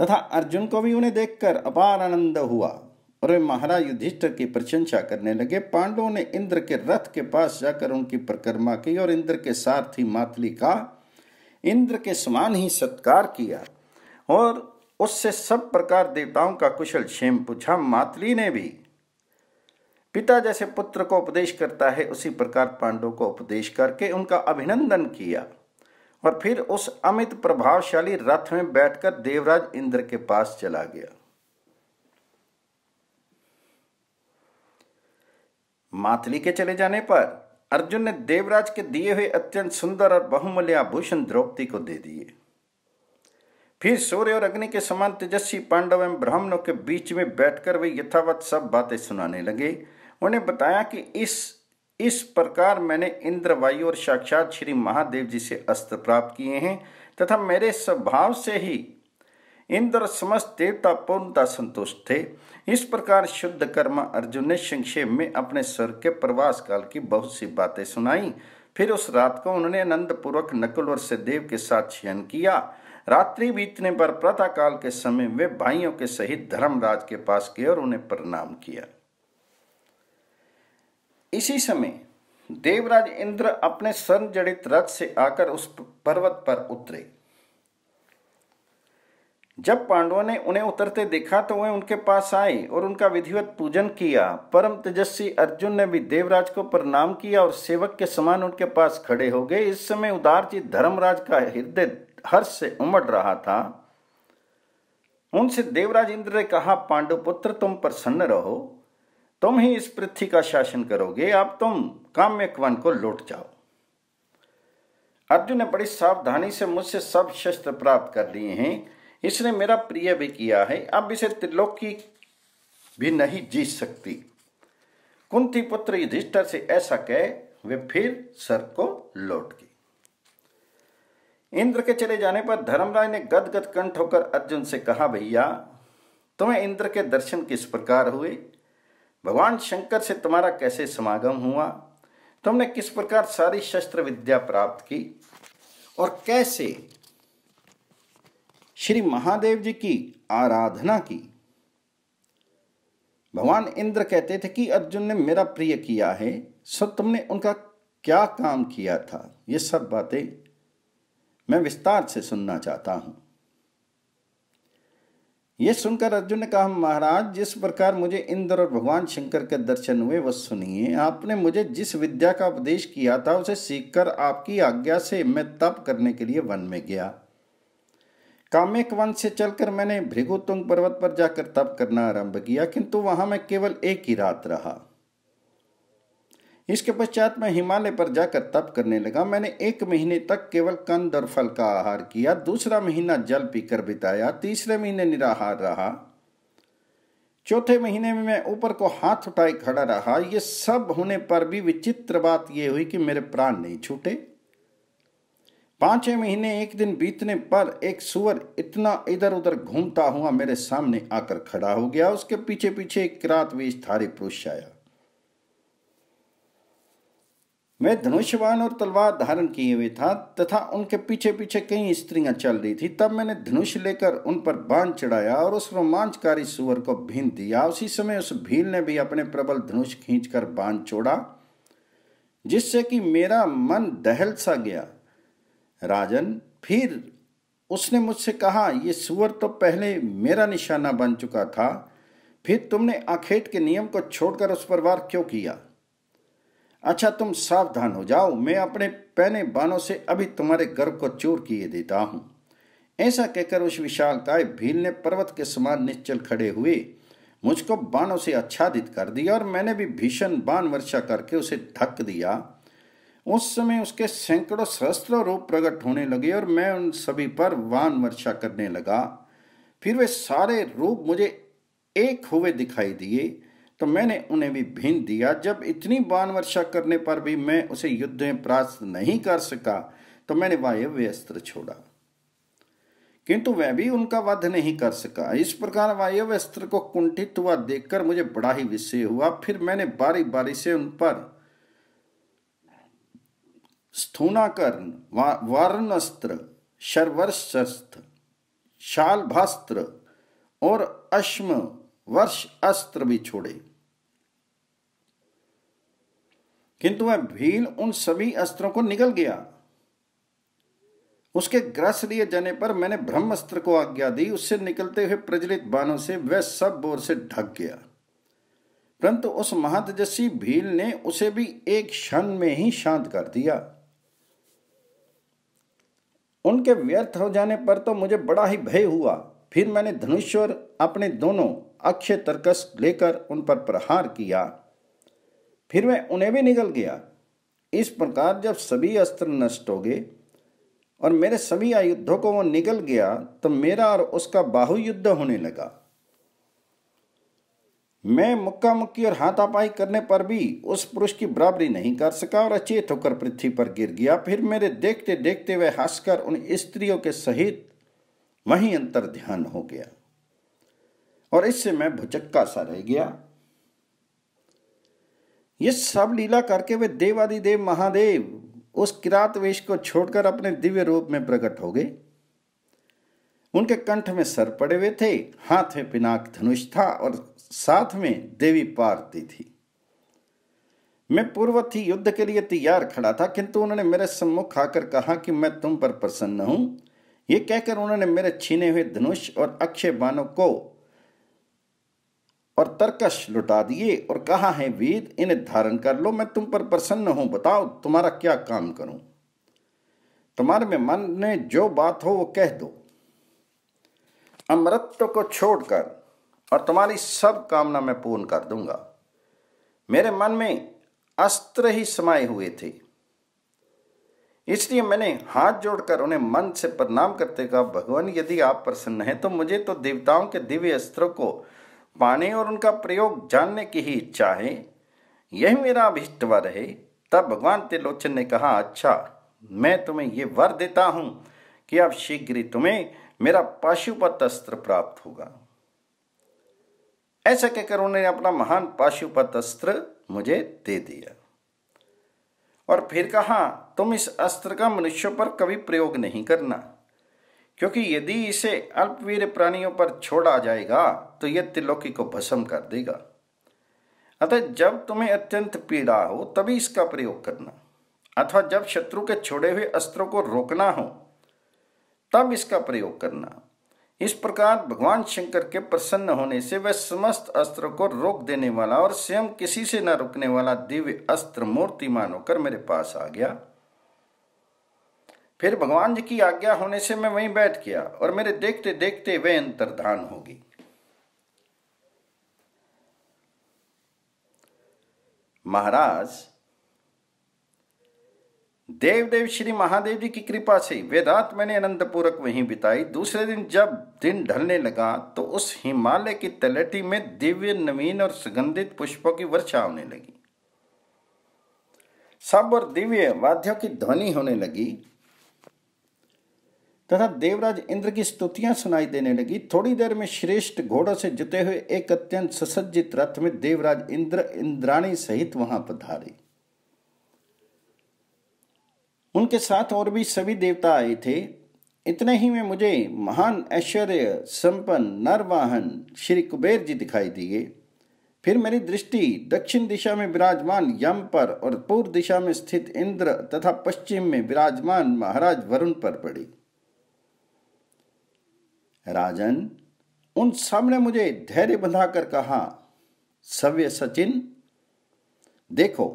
तथा अर्जुन को भी उन्हें देखकर अपार आनंद हुआ और वे महाराज युधिष्ठर की प्रशंसा करने लगे पांडवों ने इंद्र के रथ के पास जाकर उनकी परिक्रमा की और इंद्र के सारथी मातली का इंद्र के समान ही सत्कार किया और उससे सब प्रकार देवताओं का कुशल क्षेम पूछा मातली ने भी पिता जैसे पुत्र को उपदेश करता है उसी प्रकार पांडव को उपदेश करके उनका अभिनंदन किया और फिर उस अमित प्रभावशाली रथ में बैठकर देवराज इंद्र के पास चला गया मातली के चले जाने पर अर्जुन ने देवराज के दिए हुए अत्यंत सुंदर और बहुमूल्य आभूषण द्रौपदी को दे दिए फिर सूर्य और अग्नि के समान तेजस्वी पांडव एवं ब्राह्मणों के बीच में बैठकर वे यथावत सब बातें सुनाने लगे उन्हें बताया कि इस इस प्रकार मैंने इंद्र वायु और साक्षात श्री महादेव जी से अस्त्र प्राप्त किए हैं तथा मेरे स्वभाव से ही इंद्र समस्त देवता पूर्णता संतुष्ट थे इस प्रकार शुद्ध कर्मा अर्जुन ने संक्षेप में अपने स्वर के प्रवास काल की बहुत सी बातें सुनाई फिर उस रात को उन्होंने पूर्वक नकुल और सहदेव के साथ शयन किया रात्रि बीतने पर प्रातः काल के समय वे भाइयों के सहित धर्मराज के पास गए और उन्हें प्रणाम किया इसी समय देवराज इंद्र अपने स्वर्ण जड़ित रथ से आकर उस पर्वत पर उतरे जब पांडवों ने उन्हें उतरते देखा तो वे उनके पास आए और उनका विधिवत पूजन किया परम तेजस्वी अर्जुन ने भी देवराज को प्रणाम किया और सेवक के समान उनके पास खड़े हो गए इस समय उदार जी धर्मराज का हृदय हर्ष से उमड़ रहा था उनसे देवराज इंद्र ने कहा पुत्र तुम प्रसन्न रहो तुम ही इस पृथ्वी का शासन करोगे अब तुम काम्यकवन को लौट जाओ अर्जुन ने बड़ी सावधानी से मुझसे सब शस्त्र प्राप्त कर लिए हैं इसने मेरा प्रिय भी किया है अब इसे त्रिलोकी भी नहीं जीत सकती कुंती पुत्र युधिष्ठर से ऐसा कह वे फिर सर को लौट गई इंद्र के चले जाने पर धर्मराज ने गदगद कंठ होकर अर्जुन से कहा भैया तुम्हें इंद्र के दर्शन किस प्रकार हुए भगवान शंकर से तुम्हारा कैसे समागम हुआ तुमने किस प्रकार सारी शस्त्र विद्या प्राप्त की और कैसे श्री महादेव जी की आराधना की भगवान इंद्र कहते थे कि अर्जुन ने मेरा प्रिय किया है सो तुमने उनका क्या काम किया था ये सब बातें मैं विस्तार से सुनना चाहता हूं ये सुनकर अर्जुन ने कहा महाराज जिस प्रकार मुझे इंद्र और भगवान शंकर के दर्शन हुए वह सुनिए आपने मुझे जिस विद्या का उपदेश किया था उसे सीखकर आपकी आज्ञा से मैं तप करने के लिए वन में गया कामेक वन से चलकर मैंने भृगुतुंग पर्वत पर जाकर तप करना आरंभ किया किंतु वहां मैं केवल एक ही रात रहा इसके पश्चात मैं हिमालय पर जाकर तप करने लगा मैंने एक महीने तक केवल कंद और फल का आहार किया दूसरा महीना जल पीकर बिताया तीसरे महीने निराहार रहा चौथे महीने में मैं ऊपर को हाथ उठाए खड़ा रहा यह सब होने पर भी विचित्र बात यह हुई कि मेरे प्राण नहीं छूटे पांचवें महीने एक दिन बीतने पर एक सुअर इतना इधर उधर घूमता हुआ मेरे सामने आकर खड़ा हो गया उसके पीछे पीछे एक किरात वेशधारी पुरुष आया मैं धनुष्यवान और तलवार धारण किए हुए था तथा उनके पीछे पीछे कई स्त्रियां चल रही थी तब मैंने धनुष लेकर उन पर बांध चढ़ाया और उस रोमांचकारी सुअर को भीन दिया उसी समय उस भील ने भी अपने प्रबल धनुष खींचकर बांध छोड़ा जिससे कि मेरा मन दहल सा गया राजन फिर उसने मुझसे कहा ये सुअर तो पहले मेरा निशाना बन चुका था फिर तुमने आखेट के नियम को छोड़कर उस पर वार क्यों किया अच्छा तुम सावधान हो जाओ मैं अपने पहने बानों से अभी तुम्हारे गर्भ को चूर किए देता हूँ ऐसा कहकर उस विशाल काय भील ने पर्वत के समान निश्चल खड़े हुए मुझको बाणों से आच्छादित कर दिया और मैंने भी भीषण बाण वर्षा करके उसे ढक दिया उस समय उसके सैकड़ों सहस्त्र रूप प्रकट होने लगे और मैं उन सभी पर वान वर्षा करने लगा फिर वे सारे रूप मुझे एक हुए दिखाई दिए तो मैंने उन्हें भी भिन्न दिया जब इतनी बाण वर्षा करने पर भी मैं उसे युद्ध में प्राप्त नहीं कर सका तो मैंने वायव्य अस्त्र छोड़ा किंतु वह भी उनका वध नहीं कर सका इस प्रकार वायव्य अस्त्र को कुंठित हुआ देखकर मुझे बड़ा ही विषय हुआ फिर मैंने बारी बारी से उन पर स्थूणाकर्ण वर्णस्त्र शर्वर्षस्त्र शालभास्त्र और अश्म वर्ष अस्त्र भी छोड़े किंतु वह भील उन सभी अस्त्रों को निगल गया उसके ग्रस लिए जाने पर मैंने ब्रह्मस्त्र को आज्ञा दी उससे निकलते हुए प्रज्वलित बाणों से वह सब बोर से ढक गया परंतु उस महातजस्वी भील ने उसे भी एक क्षण में ही शांत कर दिया उनके व्यर्थ हो जाने पर तो मुझे बड़ा ही भय हुआ फिर मैंने धनुष्वर और अपने दोनों अक्षय तर्कस लेकर उन पर प्रहार किया फिर मैं उन्हें भी निकल गया इस प्रकार जब सभी अस्त्र नष्ट हो गए और मेरे सभी आयुद्धों को वो निकल गया तो मेरा और उसका बाहु युद्ध होने लगा मैं मुक्का मुक्की और हाथापाई करने पर भी उस पुरुष की बराबरी नहीं कर सका और अचेत होकर पृथ्वी पर गिर गया फिर मेरे देखते देखते वह हंसकर उन स्त्रियों के सहित वहीं अंतर ध्यान हो गया और इससे मैं भुचक्का सा रह गया ये सब लीला करके वे देवादिदेव महादेव उस किरात वेश को छोड़कर अपने दिव्य रूप में प्रकट हो गए उनके कंठ में सर पड़े हुए थे हाथ में पिनाक धनुष था और साथ में देवी पार्वती थी मैं पूर्व थी युद्ध के लिए तैयार खड़ा था किंतु उन्होंने मेरे सम्मुख आकर कहा कि मैं तुम पर प्रसन्न हूं कह कहकर उन्होंने मेरे छीने हुए धनुष और अक्षय बानों को और तर्कश लुटा दिए और कहा है वीर इन्हें धारण कर लो मैं तुम पर प्रसन्न हूं बताओ तुम्हारा क्या काम करूं तुम्हारे में मन ने जो बात हो वो कह दो अमृत को छोड़कर और तुम्हारी सब कामना मैं पूर्ण कर दूंगा मेरे मन में अस्त्र ही समाये हुए थे इसलिए मैंने हाथ जोड़कर उन्हें मन से प्रणाम करते कहा भगवान यदि आप प्रसन्न हैं तो मुझे तो देवताओं के दिव्य अस्त्रों को पाने और उनका प्रयोग जानने की ही इच्छा है यही मेरा वर है तब भगवान त्रिलोचन ने कहा अच्छा मैं तुम्हें ये वर देता हूँ कि अब शीघ्र ही तुम्हें मेरा पाशुपत अस्त्र प्राप्त होगा ऐसा कहकर उन्होंने अपना महान पाशुपत अस्त्र मुझे दे दिया और फिर कहा तुम इस अस्त्र का मनुष्यों पर कभी प्रयोग नहीं करना क्योंकि यदि इसे अल्पवीर प्राणियों पर छोड़ा जाएगा तो यह त्रिलोकी को भस्म कर देगा अतः जब तुम्हें अत्यंत पीड़ा हो तभी इसका प्रयोग करना अथवा जब शत्रु के छोड़े हुए अस्त्रों को रोकना हो तब इसका प्रयोग करना इस प्रकार भगवान शंकर के प्रसन्न होने से वह समस्त अस्त्र को रोक देने वाला और स्वयं किसी से न रुकने वाला दिव्य अस्त्र मूर्तिमान होकर मेरे पास आ गया फिर भगवान जी की आज्ञा होने से मैं वहीं बैठ गया और मेरे देखते देखते वे अंतर्धान होगी महाराज देव देव श्री महादेव जी की कृपा से वेदांत मैंने आनंदपूर्वक वहीं बिताई दूसरे दिन जब दिन ढलने लगा तो उस हिमालय की तलेटी में दिव्य नवीन और सुगंधित पुष्पों की वर्षा होने लगी सब और दिव्य वाद्यों की ध्वनि होने लगी तथा देवराज इंद्र की स्तुतियां सुनाई देने लगी थोड़ी देर में श्रेष्ठ घोड़ों से जुते हुए एक अत्यंत सुसज्जित रथ में देवराज इंद्र इंद्राणी सहित वहां पधारी उनके साथ और भी सभी देवता आए थे इतने ही में मुझे महान ऐश्वर्य संपन्न नरवाहन श्री कुबेर जी दिखाई दिए फिर मेरी दृष्टि दक्षिण दिशा में विराजमान यम पर और पूर्व दिशा में स्थित इंद्र तथा पश्चिम में विराजमान महाराज वरुण पर पड़ी राजन उन सामने मुझे धैर्य बंधाकर कहा सव्य सचिन देखो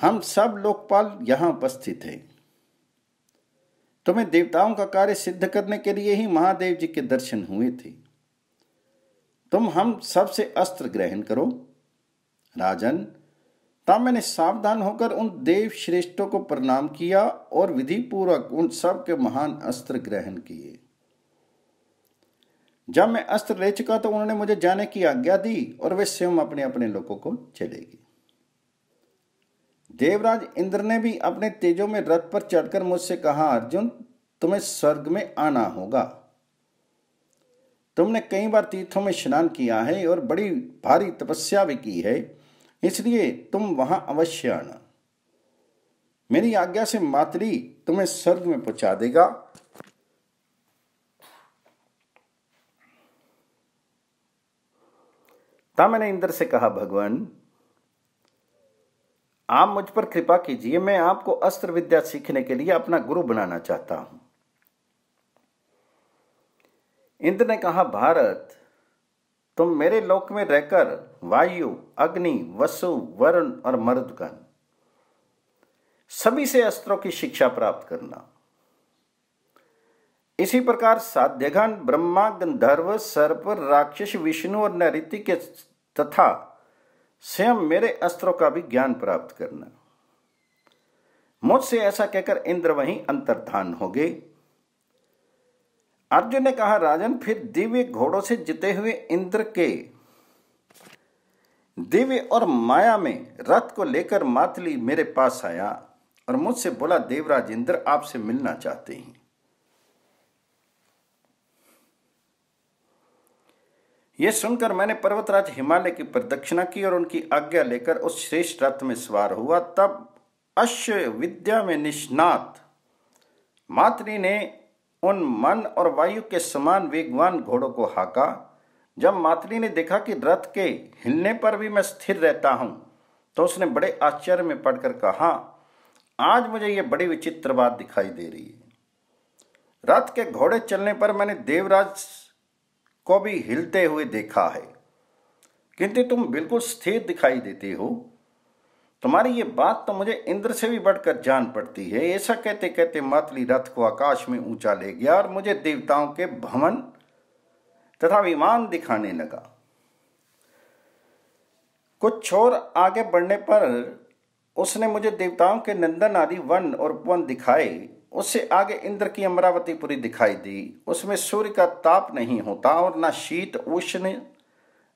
हम सब लोकपाल यहां उपस्थित हैं तुम्हें देवताओं का कार्य सिद्ध करने के लिए ही महादेव जी के दर्शन हुए थे तुम हम सब से अस्त्र ग्रहण करो राजन तब मैंने सावधान होकर उन देव श्रेष्ठों को प्रणाम किया और विधि पूर्वक उन सब के महान अस्त्र ग्रहण किए जब मैं अस्त्र ले चुका तो उन्होंने मुझे जाने की आज्ञा दी और वे स्वयं अपने अपने लोगों को चले गए देवराज इंद्र ने भी अपने तेजो में रथ पर चढ़कर मुझसे कहा अर्जुन तुम्हें स्वर्ग में आना होगा तुमने कई बार तीर्थों में स्नान किया है और बड़ी भारी तपस्या भी की है इसलिए तुम वहां अवश्य आना मेरी आज्ञा से मातरी तुम्हें स्वर्ग में पहुंचा देगा तब मैंने इंद्र से कहा भगवान आप मुझ पर कृपा कीजिए मैं आपको अस्त्र विद्या सीखने के लिए अपना गुरु बनाना चाहता हूं इंद्र ने कहा भारत तुम मेरे लोक में रहकर वायु अग्नि वसु वरुण और मरुदगण सभी से अस्त्रों की शिक्षा प्राप्त करना इसी प्रकार साध्यगण ब्रह्मा गंधर्व सर्प राक्षस विष्णु और नैरिति के तथा स्वयं मेरे अस्त्रों का भी ज्ञान प्राप्त करना मुझसे ऐसा कहकर इंद्र वहीं अंतर्धान हो गए अर्जुन ने कहा राजन फिर दिव्य घोड़ों से जीते हुए इंद्र के दिव्य और माया में रथ को लेकर मातली मेरे पास आया और मुझसे बोला देवराज इंद्र आपसे मिलना चाहते हैं ये सुनकर मैंने पर्वतराज हिमालय की प्रदक्षिणा की और उनकी आज्ञा लेकर उस श्रेष्ठ रथ में सवार हुआ तब अश्व विद्या में निष्णात मातृ ने उन मन और वायु के समान वेगवान घोड़ों को हाका जब मातृ ने देखा कि रथ के हिलने पर भी मैं स्थिर रहता हूं तो उसने बड़े आश्चर्य में पढ़कर कहा आज मुझे ये बड़ी विचित्र बात दिखाई दे रही है रथ के घोड़े चलने पर मैंने देवराज को भी हिलते हुए देखा है किंतु तुम बिल्कुल स्थिर दिखाई देते हो तुम्हारी ये बात तो मुझे इंद्र से भी बढ़कर जान पड़ती है ऐसा कहते कहते मातली रथ को आकाश में ऊंचा ले गया और मुझे देवताओं के भवन तथा विमान दिखाने लगा कुछ छोर आगे बढ़ने पर उसने मुझे देवताओं के नंदन आदि वन और उपवन दिखाए उससे आगे इंद्र की अमरावतीपुरी दिखाई दी उसमें सूर्य का ताप नहीं होता और न शीत उष्ण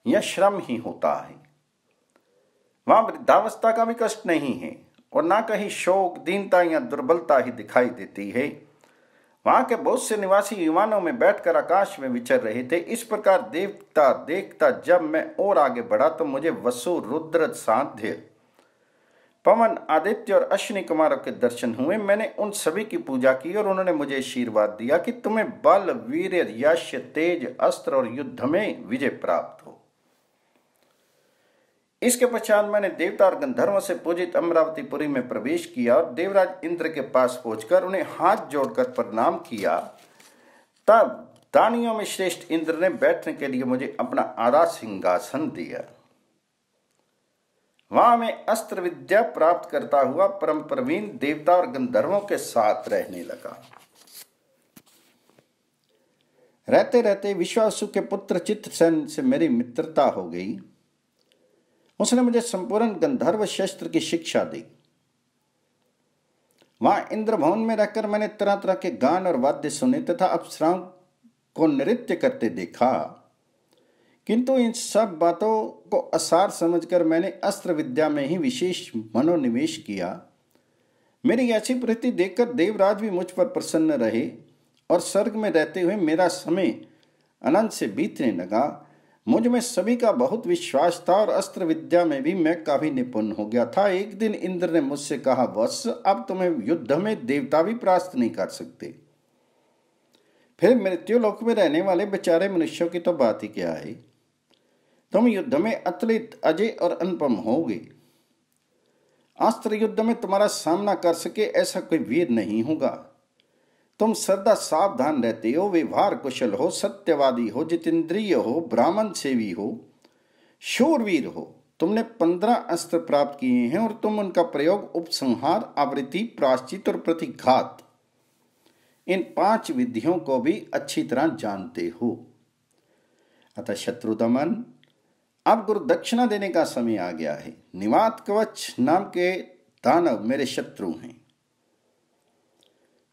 या श्रम ही होता है वहां वृद्धावस्था का भी कष्ट नहीं है और ना कहीं शोक दीनता या दुर्बलता ही दिखाई देती है वहां के बहुत से निवासी विमानों में बैठकर आकाश में विचर रहे थे इस प्रकार देवता देखता जब मैं और आगे बढ़ा तो मुझे वसु रुद्र साध्य पवन आदित्य और अश्विनी कुमार के दर्शन हुए मैंने उन सभी की पूजा की और उन्होंने मुझे आशीर्वाद दिया कि तुम्हें बल वीर यश तेज अस्त्र और युद्ध में विजय प्राप्त हो इसके पश्चात मैंने देवता और गंधर्व से पूजित अमरावतीपुरी में प्रवेश किया और देवराज इंद्र के पास पहुंचकर उन्हें हाथ जोड़कर प्रणाम किया तब दानियों में श्रेष्ठ इंद्र ने बैठने के लिए मुझे अपना आधा सिंहासन दिया वहां में अस्त्र विद्या प्राप्त करता हुआ परम प्रवीण देवता और गंधर्वों के साथ रहने लगा रहते रहते विश्वासु के पुत्र चित्रसेन से मेरी मित्रता हो गई उसने मुझे संपूर्ण गंधर्व शस्त्र की शिक्षा दी वहां इंद्र भवन में रहकर मैंने तरह तरह के गान और वाद्य सुने तथा अप्सराओं को नृत्य करते देखा किंतु इन सब बातों को असार समझकर मैंने अस्त्र विद्या में ही विशेष मनोनिवेश किया मेरी ऐसी प्रति देखकर देवराज भी मुझ पर प्रसन्न रहे और स्वर्ग में रहते हुए मेरा समय आनंद से बीतने लगा मुझ में सभी का बहुत विश्वास था और अस्त्र विद्या में भी मैं काफी निपुण हो गया था एक दिन इंद्र ने मुझसे कहा वस अब तुम्हें युद्ध में देवता भी परास्त नहीं कर सकते फिर मृत्युलोक में रहने वाले बेचारे मनुष्यों की तो बात ही क्या है तुम युद्ध में अतलित अजय और अनुपम होगे अस्त्र युद्ध में तुम्हारा सामना कर सके ऐसा कोई वीर नहीं होगा तुम सदा सावधान रहते हो व्यवहार कुशल हो सत्यवादी हो जितेंद्रिय हो ब्राह्मण सेवी हो शूरवीर हो तुमने पंद्रह अस्त्र प्राप्त किए हैं और तुम उनका प्रयोग उपसंहार आवृत्ति प्राश्चित और प्रतिघात इन पांच विधियों को भी अच्छी तरह जानते हो अतः शत्रु दमन अब गुरु दक्षिणा देने का समय आ गया है निवात कवच नाम के दानव मेरे शत्रु हैं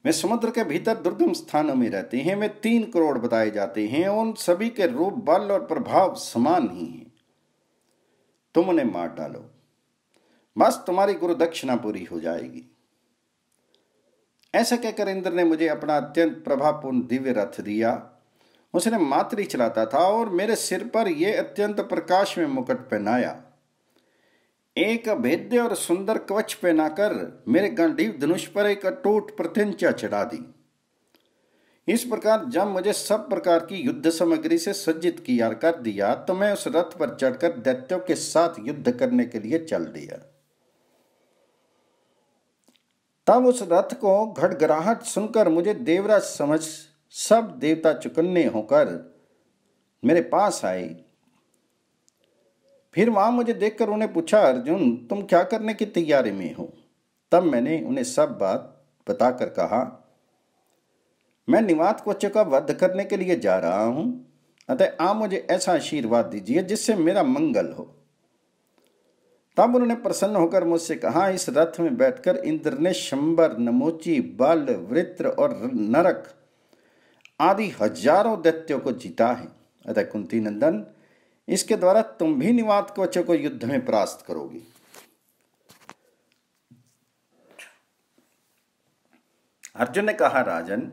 वे समुद्र के भीतर दुर्गम स्थानों में रहते हैं वे तीन करोड़ बताए जाते हैं उन सभी के रूप बल और प्रभाव समान ही हैं तुम उन्हें मार डालो बस तुम्हारी गुरु दक्षिणा पूरी हो जाएगी ऐसा कहकर इंद्र ने मुझे अपना अत्यंत प्रभावपूर्ण दिव्य रथ दिया उसने मातरी चलाता था और मेरे सिर पर यह अत्यंत प्रकाश में मुकट पहनाया एक भेद्य और सुंदर कवच पहनाकर मेरे गंडीव धनुष पर एक अटूट प्रत्यंचा चढ़ा दी इस प्रकार जब मुझे सब प्रकार की युद्ध सामग्री से सज्जित किया कर दिया तो मैं उस रथ पर चढ़कर दैत्यों के साथ युद्ध करने के लिए चल दिया तब उस रथ को घड़घड़ाहट सुनकर मुझे देवराज समझ सब देवता चुकन्ने होकर मेरे पास आए फिर वहां मुझे देखकर उन्हें पूछा अर्जुन तुम क्या करने की तैयारी में हो तब मैंने उन्हें सब बात बताकर कहा मैं निवात को का वध करने के लिए जा रहा हूं अतः आप मुझे ऐसा आशीर्वाद दीजिए जिससे मेरा मंगल हो तब उन्होंने प्रसन्न होकर मुझसे कहा इस रथ में बैठकर इंद्र ने शंबर नमोची बल वृत्र और नरक आदि हजारों दैत्यों को जीता है अतः कुंती नंदन इसके द्वारा तुम भी निवात कवचों को युद्ध में परास्त करोगी अर्जुन ने कहा राजन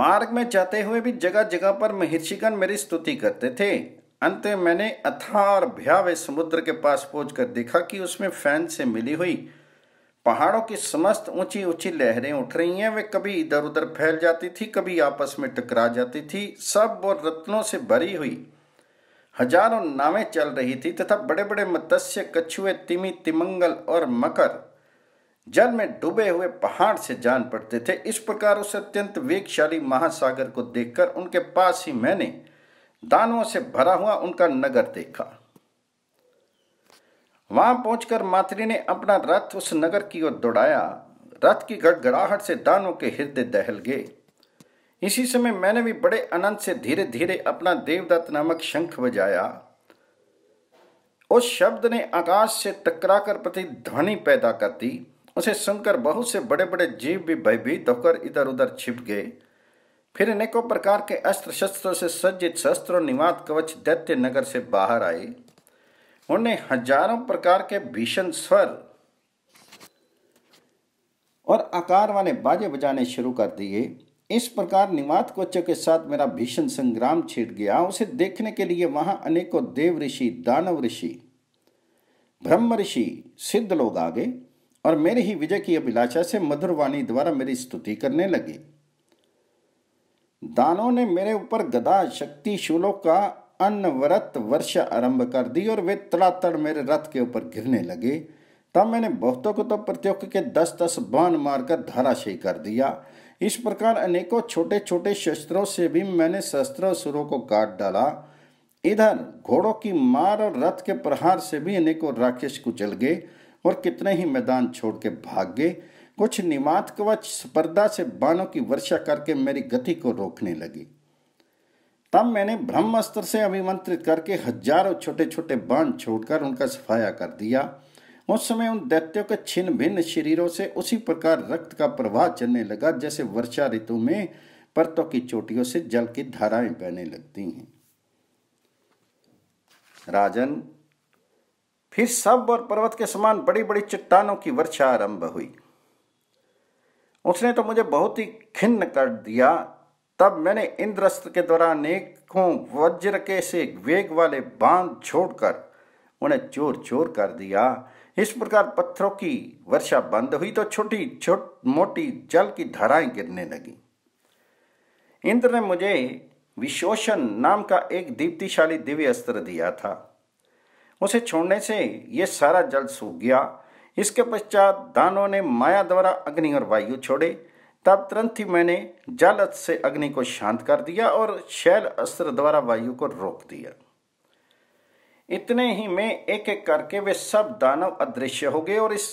मार्ग में जाते हुए भी जगह जगह पर महर्षिगण मेरी स्तुति करते थे अंत में मैंने अथार भयावे समुद्र के पास पहुंचकर देखा कि उसमें फैन से मिली हुई पहाड़ों की समस्त ऊंची ऊंची लहरें उठ रही हैं वे कभी इधर उधर फैल जाती थी कभी आपस में टकरा जाती थी सब वो रत्नों से भरी हुई हजारों नावें चल रही थी तथा बड़े बड़े मत्स्य कछुए तिमी तिमंगल और मकर जल में डूबे हुए पहाड़ से जान पड़ते थे इस प्रकार उस अत्यंत वेगशाली महासागर को देखकर उनके पास ही मैंने दानवों से भरा हुआ उनका नगर देखा वहां पहुंचकर माथुरी ने अपना रथ उस नगर की ओर दौड़ाया रथ की गड़गड़ाहट से दानों के हृदय दहल गए इसी समय मैंने भी बड़े आनंद से धीरे धीरे अपना देवदत्त नामक शंख बजाया उस शब्द ने आकाश से टकराकर ध्वनि पैदा कर दी उसे सुनकर बहुत से बड़े बड़े जीव भी भयभीत होकर इधर उधर छिप गए फिर अनेकों प्रकार के अस्त्र शस्त्रों से सज्जित शस्त्रों निवात कवच दैत्य नगर से बाहर आए उन्हें हजारों प्रकार के भीषण स्वर और आकार वाले बाजे बजाने शुरू कर दिए इस प्रकार निवात कोचों के साथ मेरा भीषण संग्राम छिड़ गया उसे देखने के लिए वहां अनेकों देव ऋषि दानव ऋषि ब्रह्म ऋषि सिद्ध लोग आ गए और मेरे ही विजय की अभिलाषा से मधुरवाणी द्वारा मेरी स्तुति करने लगे दानों ने मेरे ऊपर गदा शक्ति शूलों का अनवरत वर्षा आरंभ कर दी और वे तड़ातड़ मेरे रथ के ऊपर गिरने लगे तब मैंने बहुतों को तो प्रत्योग के दस दस बाण मारकर धाराशयी कर दिया इस प्रकार अनेकों छोटे छोटे शस्त्रों से भी मैंने शस्त्र सुरों को काट डाला इधर घोड़ों की मार और रथ के प्रहार से भी अनेकों राक्षस कुचल गए और कितने ही मैदान छोड़ के भाग गए कुछ निमात कवच स्पर्धा से बाणों की वर्षा करके मेरी गति को रोकने लगी तब मैंने ब्रह्मास्त्र से अभिमंत्रित करके हजारों छोटे छोटे बाण छोड़कर उनका सफाया कर दिया उस समय उन दैत्यों के छिन्न भिन्न शरीरों से उसी प्रकार रक्त का प्रवाह चलने लगा जैसे वर्षा ऋतु में परतों की चोटियों से जल की धाराएं बहने लगती हैं राजन फिर सब और पर्वत के समान बड़ी बड़ी चट्टानों की वर्षा आरंभ हुई उसने तो मुझे बहुत ही खिन्न कर दिया तब मैंने इंद्रस्त के द्वारा अनेकों वज्र के से वेग वाले बांध छोड़कर उन्हें चोर चोर कर दिया इस प्रकार पत्थरों की वर्षा बंद हुई तो छोटी छोट मोटी जल की धाराएं गिरने लगी इंद्र ने मुझे विशोषण नाम का एक दीप्तिशाली दिव्य अस्त्र दिया था उसे छोड़ने से यह सारा जल सूख गया इसके पश्चात दानों ने माया द्वारा अग्नि और वायु छोड़े तब तुरंत ही मैंने जल से अग्नि को शांत कर दिया और शैल अस्त्र द्वारा वायु को रोक दिया इतने ही में एक एक करके वे सब दानव अदृश्य हो गए और इस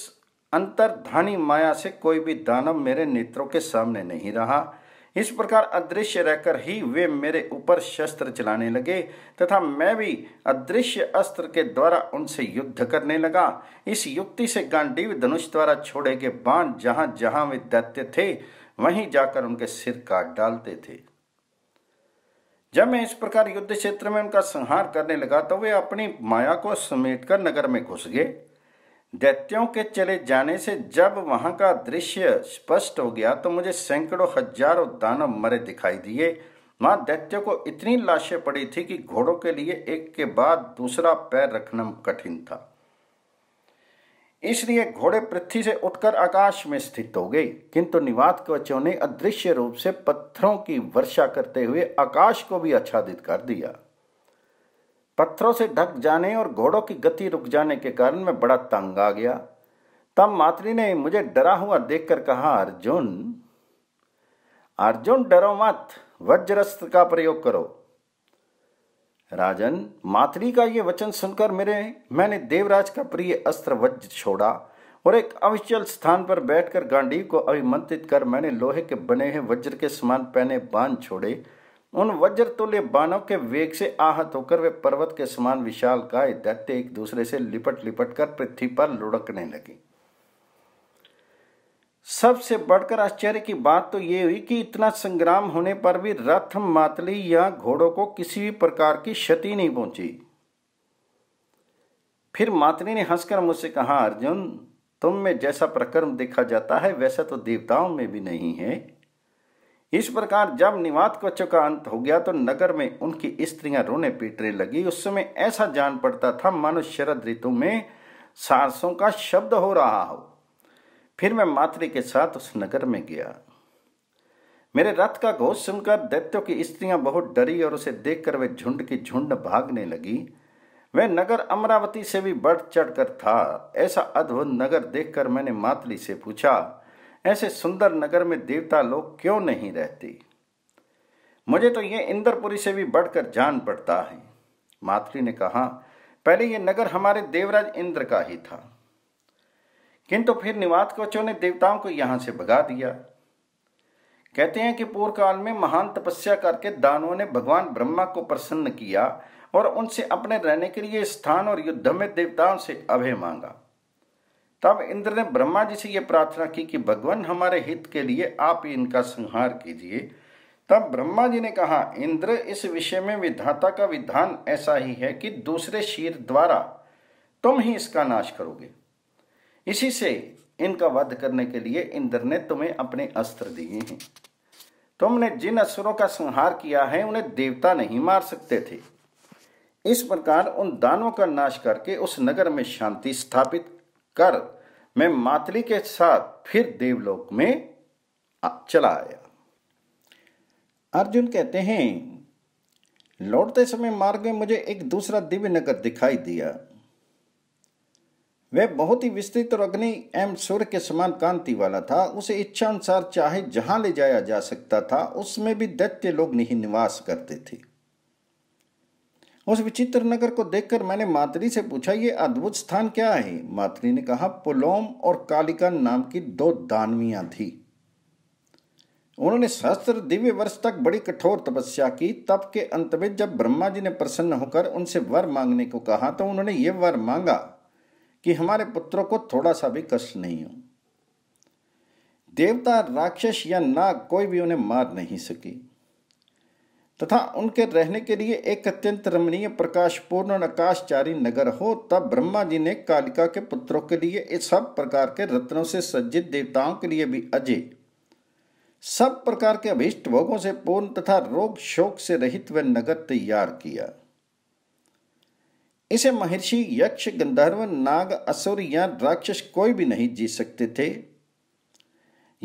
अंतर्धानी माया से कोई भी दानव मेरे नेत्रों के सामने नहीं रहा इस प्रकार अदृश्य रहकर ही वे मेरे ऊपर शस्त्र चलाने लगे तथा मैं भी अदृश्य अस्त्र के द्वारा उनसे युद्ध करने लगा इस युक्ति से गांडीव धनुष द्वारा छोड़े गए बाण जहां जहां वे दैत्य थे वहीं जाकर उनके सिर काट डालते थे जब मैं इस प्रकार युद्ध क्षेत्र में उनका संहार करने लगा तो वे अपनी माया को समेटकर नगर में घुस गए दैत्यों के चले जाने से जब वहां का दृश्य स्पष्ट हो गया तो मुझे सैकड़ों हजारों दानव मरे दिखाई दिए वहां दैत्यों को इतनी लाशें पड़ी थी कि घोड़ों के लिए एक के बाद दूसरा पैर रखना कठिन था इसलिए घोड़े पृथ्वी से उठकर आकाश में स्थित हो गए किंतु निवात कवचों ने अदृश्य रूप से पत्थरों की वर्षा करते हुए आकाश को भी आच्छादित कर दिया पत्थरों से ढक जाने और घोड़ों की गति रुक जाने के कारण मैं बड़ा तंग आ गया तब मातरी ने मुझे डरा हुआ देखकर कहा अर्जुन अर्जुन डरो मत वज्रस्त्र का प्रयोग करो राजन मातरी का ये वचन सुनकर मेरे मैंने देवराज का प्रिय अस्त्र वज्र छोड़ा और एक अविचल स्थान पर बैठकर गांडीव को अभिमंत्रित कर मैंने लोहे के बने हुए वज्र के समान पहने बांध छोड़े उन वज्र तुल्य बाणों के वेग से आहत होकर वे पर्वत के समान विशाल काय दैत्य एक दूसरे से लिपट लिपट कर पृथ्वी पर लुढ़कने लगी सबसे बढ़कर आश्चर्य की बात तो ये हुई कि इतना संग्राम होने पर भी रथ मातली या घोड़ों को किसी भी प्रकार की क्षति नहीं पहुंची फिर मातली ने हंसकर मुझसे कहा अर्जुन तुम में जैसा प्रकर्म देखा जाता है वैसा तो देवताओं में भी नहीं है इस प्रकार जब निवात कच्चों का अंत हो गया तो नगर में उनकी स्त्रियां रोने पीटने लगी उस समय ऐसा जान पड़ता था मानो शरद ऋतु में सारसों का शब्द हो रहा हो फिर मैं मातृ के साथ उस नगर में गया मेरे रथ का घोष सुनकर दैत्यों की स्त्रियां बहुत डरी और उसे देखकर वे झुंड की झुंड भागने लगी वह नगर अमरावती से भी बढ़ चढ़कर था ऐसा अद्भुत नगर देखकर मैंने मातली से पूछा ऐसे सुंदर नगर में देवता लोग क्यों नहीं रहती मुझे तो यह इंद्रपुरी से भी बढ़कर जान पड़ता है मातली ने कहा पहले यह नगर हमारे देवराज इंद्र का ही था किंतु फिर निवात कवचों ने देवताओं को यहां से भगा दिया कहते हैं कि पूर्व काल में महान तपस्या करके दानवों ने भगवान ब्रह्मा को प्रसन्न किया और उनसे अपने रहने के लिए स्थान और युद्ध में देवताओं से अभय मांगा तब इंद्र ने ब्रह्मा जी से यह प्रार्थना की कि भगवान हमारे हित के लिए आप ही इनका संहार कीजिए तब ब्रह्मा जी ने कहा इंद्र इस विषय में विधाता का विधान ऐसा ही है कि दूसरे शीर द्वारा तुम ही इसका नाश करोगे इसी से इनका वध करने के लिए इंद्र ने तुम्हें अपने अस्त्र दिए हैं तुमने जिन असुरों का संहार किया है उन्हें देवता नहीं मार सकते थे इस प्रकार उन दानों का नाश करके उस नगर में शांति स्थापित कर मैं मातली के साथ फिर देवलोक में चला आया अर्जुन कहते हैं लौटते समय मार्ग में मुझे एक दूसरा दिव्य नगर दिखाई दिया वह बहुत ही विस्तृत और अग्नि एवं सूर्य के समान कांति वाला था उसे इच्छा अनुसार चाहे जहां ले जाया जा सकता था उसमें भी दैत्य लोग नहीं निवास करते थे उस विचित्र नगर को देखकर मैंने मातरी से पूछा ये अद्भुत स्थान क्या है मातरी ने कहा पुलोम और कालिका नाम की दो दानवियां थी उन्होंने सहस्त्र दिव्य वर्ष तक बड़ी कठोर तपस्या की तब के अंत में जब ब्रह्मा जी ने प्रसन्न होकर उनसे वर मांगने को कहा तो उन्होंने ये वर मांगा कि हमारे पुत्रों को थोड़ा सा भी कष्ट नहीं हो देवता राक्षस या नाग कोई भी उन्हें मार नहीं सकी तथा उनके रहने के लिए एक अत्यंत रमणीय प्रकाशपूर्ण आकाशचारी नगर हो तब ब्रह्मा जी ने कालिका के पुत्रों के लिए इस सब प्रकार के रत्नों से सज्जित देवताओं के लिए भी अजय सब प्रकार के अभिष्ट भोगों से पूर्ण तथा रोग शोक से रहित वह नगर तैयार किया इसे महर्षि यक्ष गंधर्व नाग असुर या राक्षस कोई भी नहीं जीत सकते थे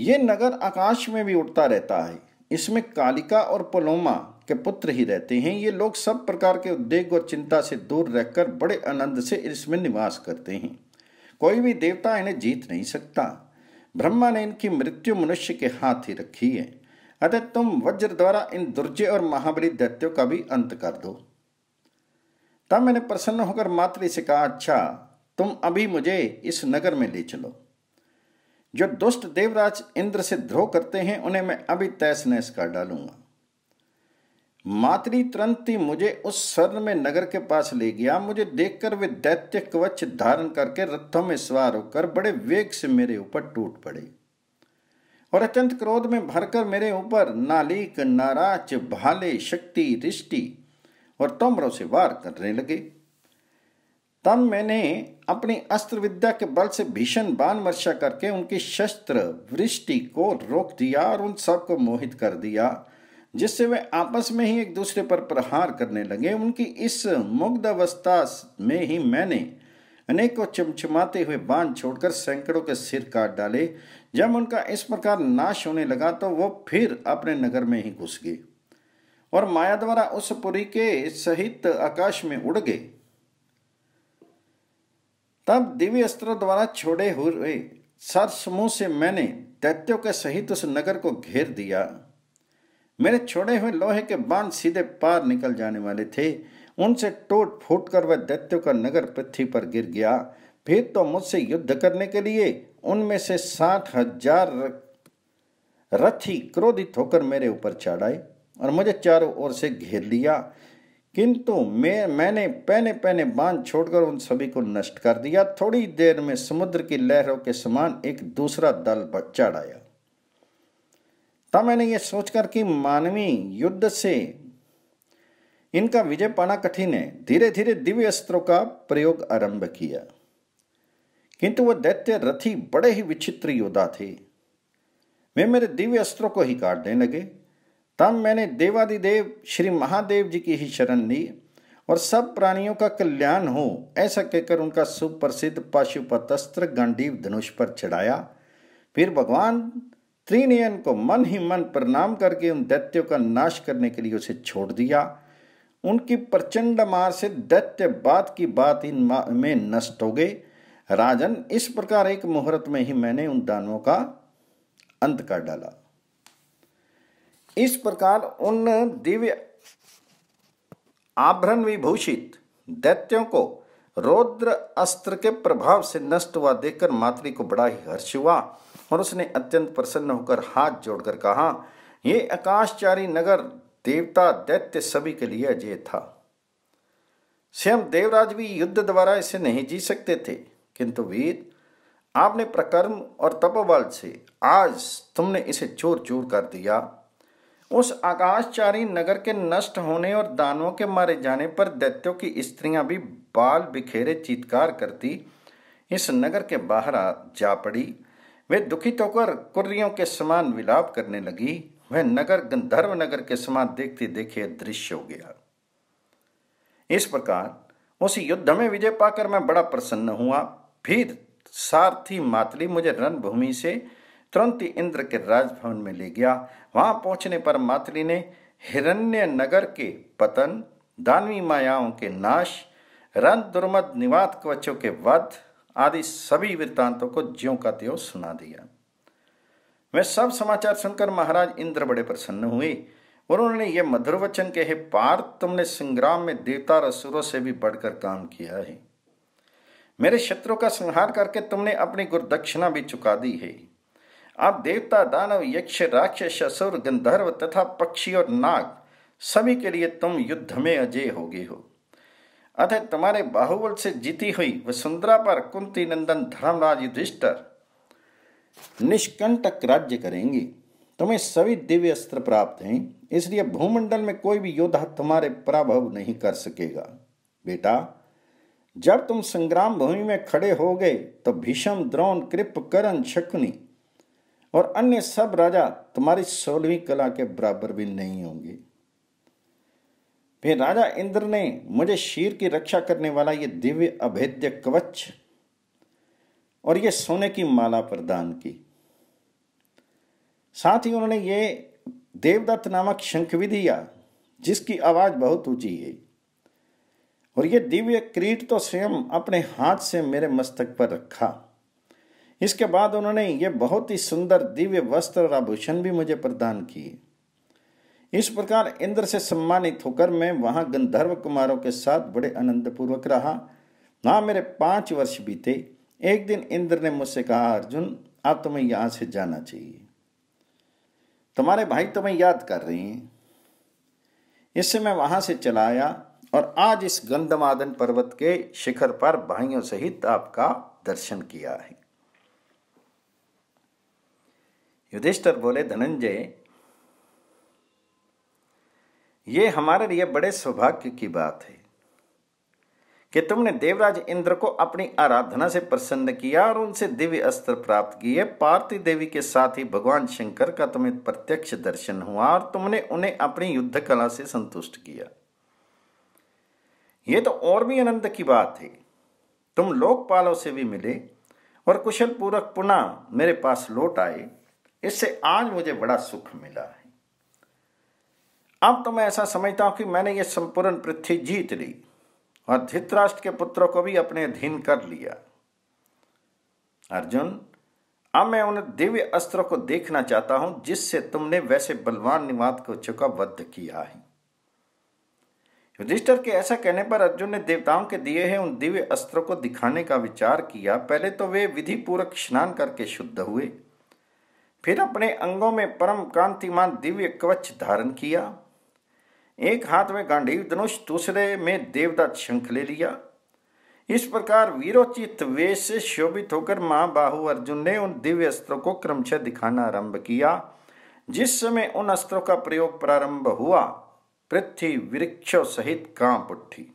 ये नगर आकाश में भी उड़ता रहता है इसमें कालिका और पलोमा के पुत्र ही रहते हैं ये लोग सब प्रकार के उद्योग और चिंता से दूर रहकर बड़े आनंद से इसमें निवास करते हैं कोई भी देवता इन्हें जीत नहीं सकता ब्रह्मा ने इनकी मृत्यु मनुष्य के हाथ ही रखी है अतः तुम वज्र द्वारा इन दुर्जय और महाबली दैत्यों का भी अंत कर दो तब मैंने प्रसन्न होकर मातृ से कहा अच्छा तुम अभी मुझे इस नगर में ले चलो जो दुष्ट देवराज इंद्र से ध्रोह करते हैं उन्हें मैं अभी तैस नैस कर डालूंगा मातृ तुरंत ही मुझे उस स्वर्ण में नगर के पास ले गया मुझे देखकर वे दैत्य कवच धारण करके रथों में सवार होकर बड़े वेग से मेरे ऊपर टूट पड़े और अत्यंत क्रोध में भरकर मेरे ऊपर नालिक नाराज भाले शक्ति रिष्टि और तोमरों से वार करने लगे तब मैंने अपनी अस्त्र विद्या के बल से भीषण बाण वर्षा करके उनकी शस्त्र वृष्टि को रोक दिया और उन सबको मोहित कर दिया जिससे वे आपस में ही एक दूसरे पर प्रहार करने लगे उनकी इस मुग्ध अवस्था में ही मैंने अनेकों चमचमाते हुए बाण छोड़कर सैकड़ों के सिर काट डाले जब उनका इस प्रकार नाश होने लगा तो वो फिर अपने नगर में ही घुस गए और माया द्वारा उस पुरी के सहित आकाश में उड़ गए तब दिव्य अस्त्र द्वारा छोड़े हुए सर समूह से मैंने दैत्यों के सहित उस नगर को घेर दिया मेरे छोड़े हुए लोहे के बांध सीधे पार निकल जाने वाले थे उनसे टूट फूट कर वह दैत्यों का नगर पृथ्वी पर गिर गया फिर तो मुझसे युद्ध करने के लिए उनमें से साठ हजार रथी क्रोधित होकर मेरे ऊपर चढ़ाए और मुझे चारों ओर से घेर लिया किंतु मैं मैंने पहने पहने बांध छोड़कर उन सभी को नष्ट कर दिया थोड़ी देर में समुद्र की लहरों के समान एक दूसरा दल चढ़ आया तब मैंने ये सोचकर कि मानवीय युद्ध से इनका विजय पाना कठिन है धीरे धीरे दिव्य अस्त्रों का प्रयोग आरंभ किया किंतु वह दैत्य रथी बड़े ही विचित्र योद्धा थे वे मेरे दिव्य अस्त्रों को ही काटने लगे तब मैंने देवादिदेव श्री महादेव जी की ही शरण ली और सब प्राणियों का कल्याण हो ऐसा कहकर उनका सुप्रसिद्ध पाशुपतस्त्र गांडीव धनुष पर चढ़ाया फिर भगवान त्रिनयन को मन ही मन प्रणाम करके उन दैत्यों का नाश करने के लिए उसे छोड़ दिया उनकी प्रचंड मार से दैत्य बात की बात इन में नष्ट हो गए राजन इस प्रकार एक मुहूर्त में ही मैंने उन दानों का अंत कर डाला इस प्रकार उन दिव्य आभरण विभूषित दैत्यों को रौद्र अस्त्र के प्रभाव से नष्ट हुआ देखकर मातृ को बड़ा ही हर्ष हुआ और उसने अत्यंत प्रसन्न होकर हाथ जोड़कर कहा यह आकाशचारी नगर देवता दैत्य सभी के लिए अजय था स्वयं देवराज भी युद्ध द्वारा इसे नहीं जी सकते थे किंतु वीर आपने प्रकर्म और तपोबल से आज तुमने इसे चोर चूर कर दिया उस आकाशचारी नगर के नष्ट होने और दानों के मारे जाने पर दैत्यों की स्त्रियां भी बाल बिखेरे चीतकार करती इस नगर के बाहर जा पड़ी वे दुखित होकर कुर्रियों के समान विलाप करने लगी वह नगर गंधर्व नगर के समान देखते देखे दृश्य हो गया इस प्रकार उस युद्ध में विजय पाकर मैं बड़ा प्रसन्न हुआ फिर सारथी मातली मुझे रणभूमि से तुरंत इंद्र के राजभवन में ले गया वहां पहुंचने पर मातली ने हिरण्य नगर के पतन दानवी मायाओं के नाश रन दुर्मद निवात कवचों के वध आदि सभी वृत्तांतों को ज्यों का त्यों सुना दिया वे सब समाचार सुनकर महाराज इंद्र बड़े प्रसन्न हुए उन्होंने ये मधुर वचन कहे पार्थ तुमने संग्राम में देवता और से भी बढ़कर काम किया है मेरे शत्रु का संहार करके तुमने अपनी गुरुदक्षिणा भी चुका दी है आप देवता दानव यक्ष राक्षस असुर गंधर्व तथा पक्षी और नाग सभी के लिए तुम युद्ध में अजय होगे हो अतः तुम्हारे बाहुबल से जीती हुई वसुंधरा पर कुंती नंदन धर्मराज युधिष्ठर निष्कंटक राज्य करेंगे तुम्हें सभी दिव्य अस्त्र प्राप्त हैं इसलिए भूमंडल में कोई भी योद्धा तुम्हारे पराभव नहीं कर सकेगा बेटा जब तुम संग्राम भूमि में खड़े हो गए तो भीषम द्रोण कृप करण शकुनी और अन्य सब राजा तुम्हारी सोलहवीं कला के बराबर भी नहीं होंगे फिर राजा इंद्र ने मुझे शीर की रक्षा करने वाला यह दिव्य अभेद्य कवच और यह सोने की माला प्रदान की साथ ही उन्होंने ये देवदत्त नामक शंख भी दिया जिसकी आवाज बहुत ऊंची है और यह दिव्य क्रीट तो स्वयं अपने हाथ से मेरे मस्तक पर रखा इसके बाद उन्होंने ये बहुत ही सुंदर दिव्य वस्त्र और आभूषण भी मुझे प्रदान किए इस प्रकार इंद्र से सम्मानित होकर मैं वहां गंधर्व कुमारों के साथ बड़े आनंद पूर्वक रहा वहां मेरे पांच वर्ष बीते एक दिन इंद्र ने मुझसे कहा अर्जुन आप तुम्हें यहां से जाना चाहिए तुम्हारे भाई तुम्हें याद कर रहे हैं इससे मैं वहां से चला आया और आज इस गंधमादन पर्वत के शिखर पर भाइयों सहित आपका दर्शन किया है युधिष्ठर बोले धनंजय ये हमारे लिए बड़े सौभाग्य की बात है कि तुमने देवराज इंद्र को अपनी आराधना से प्रसन्न किया और उनसे दिव्य अस्त्र प्राप्त किए पार्थिव देवी के साथ ही भगवान शंकर का तुम्हें प्रत्यक्ष दर्शन हुआ और तुमने उन्हें अपनी युद्ध कला से संतुष्ट किया ये तो और भी आनंद की बात है तुम लोकपालों से भी मिले और कुशल पुनः मेरे पास लौट आए इससे आज मुझे बड़ा सुख मिला है अब तो मैं ऐसा समझता हूं कि मैंने ये संपूर्ण पृथ्वी जीत ली और धृतराष्ट्र के पुत्रों को भी अपने अधीन कर लिया अर्जुन अब मैं उन दिव्य अस्त्रों को देखना चाहता हूं जिससे तुमने वैसे बलवान निवाद को चुका बद्ध किया है युधिष्ठर के ऐसा कहने पर अर्जुन ने देवताओं के दिए हैं उन दिव्य अस्त्रों को दिखाने का विचार किया पहले तो वे विधि पूर्वक स्नान करके शुद्ध हुए फिर अपने अंगों में परम कांतिमान दिव्य कवच धारण किया एक हाथ में गांडीव धनुष दूसरे में देवदत्त शंख ले लिया इस प्रकार वीरोचित वेश से शोभित होकर महाबाहु अर्जुन ने उन दिव्य अस्त्रों को क्रमशः दिखाना आरंभ किया जिस समय उन अस्त्रों का प्रयोग प्रारंभ हुआ पृथ्वी वृक्षों सहित कांप उठी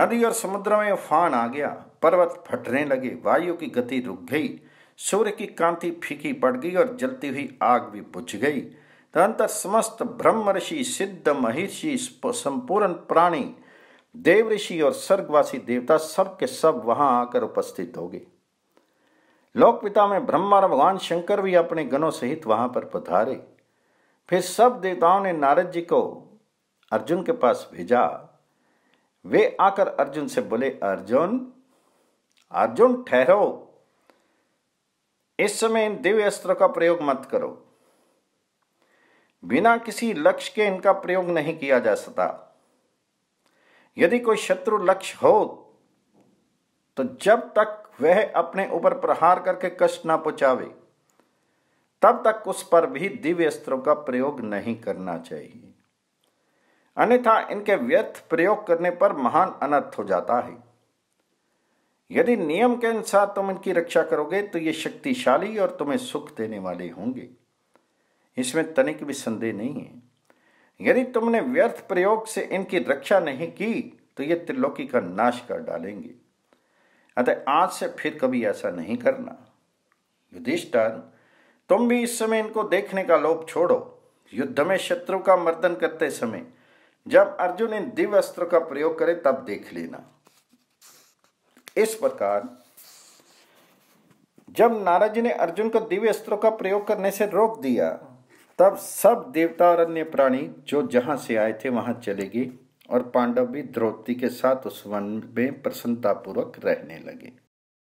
नदी और समुद्र में फान आ गया पर्वत फटने लगे वायु की गति रुक गई सूर्य की कांति फीकी पड़ गई और जलती हुई आग भी बुझ गई तदंतर समस्त ब्रह्म ऋषि सिद्ध महर्षि संपूर्ण प्राणी देव ऋषि और स्वर्गवासी देवता सब के सब वहां आकर उपस्थित हो गए लोकपिता में ब्रह्मा और भगवान शंकर भी अपने गणों सहित वहां पर पधारे फिर सब देवताओं ने नारद जी को अर्जुन के पास भेजा वे आकर अर्जुन से बोले अर्जुन अर्जुन ठहरो इस समय इन दिव्य अस्त्रों का प्रयोग मत करो बिना किसी लक्ष्य के इनका प्रयोग नहीं किया जा सकता यदि कोई शत्रु लक्ष्य हो तो जब तक वह अपने ऊपर प्रहार करके कष्ट ना पहुंचावे तब तक उस पर भी दिव्य अस्त्रों का प्रयोग नहीं करना चाहिए अन्यथा इनके व्यर्थ प्रयोग करने पर महान अनर्थ हो जाता है यदि नियम के अनुसार तुम इनकी रक्षा करोगे तो ये शक्तिशाली और तुम्हें सुख देने वाले होंगे इसमें तनिक भी संदेह नहीं है यदि तुमने व्यर्थ प्रयोग से इनकी रक्षा नहीं की तो ये त्रिलोकी का नाश कर डालेंगे अतः आज से फिर कभी ऐसा नहीं करना युधिष्ठर तुम भी इस समय इनको देखने का लोभ छोड़ो युद्ध में शत्रु का मर्दन करते समय जब अर्जुन इन दिव्य अस्त्र का प्रयोग करे तब देख लेना इस प्रकार जब नारद जी ने अर्जुन को दिव्य अस्त्रों का प्रयोग करने से रोक दिया तब सब देवता और अन्य प्राणी जो जहां से आए थे वहां चले गए और पांडव भी द्रौपदी के साथ उस वन में प्रसन्नतापूर्वक रहने लगे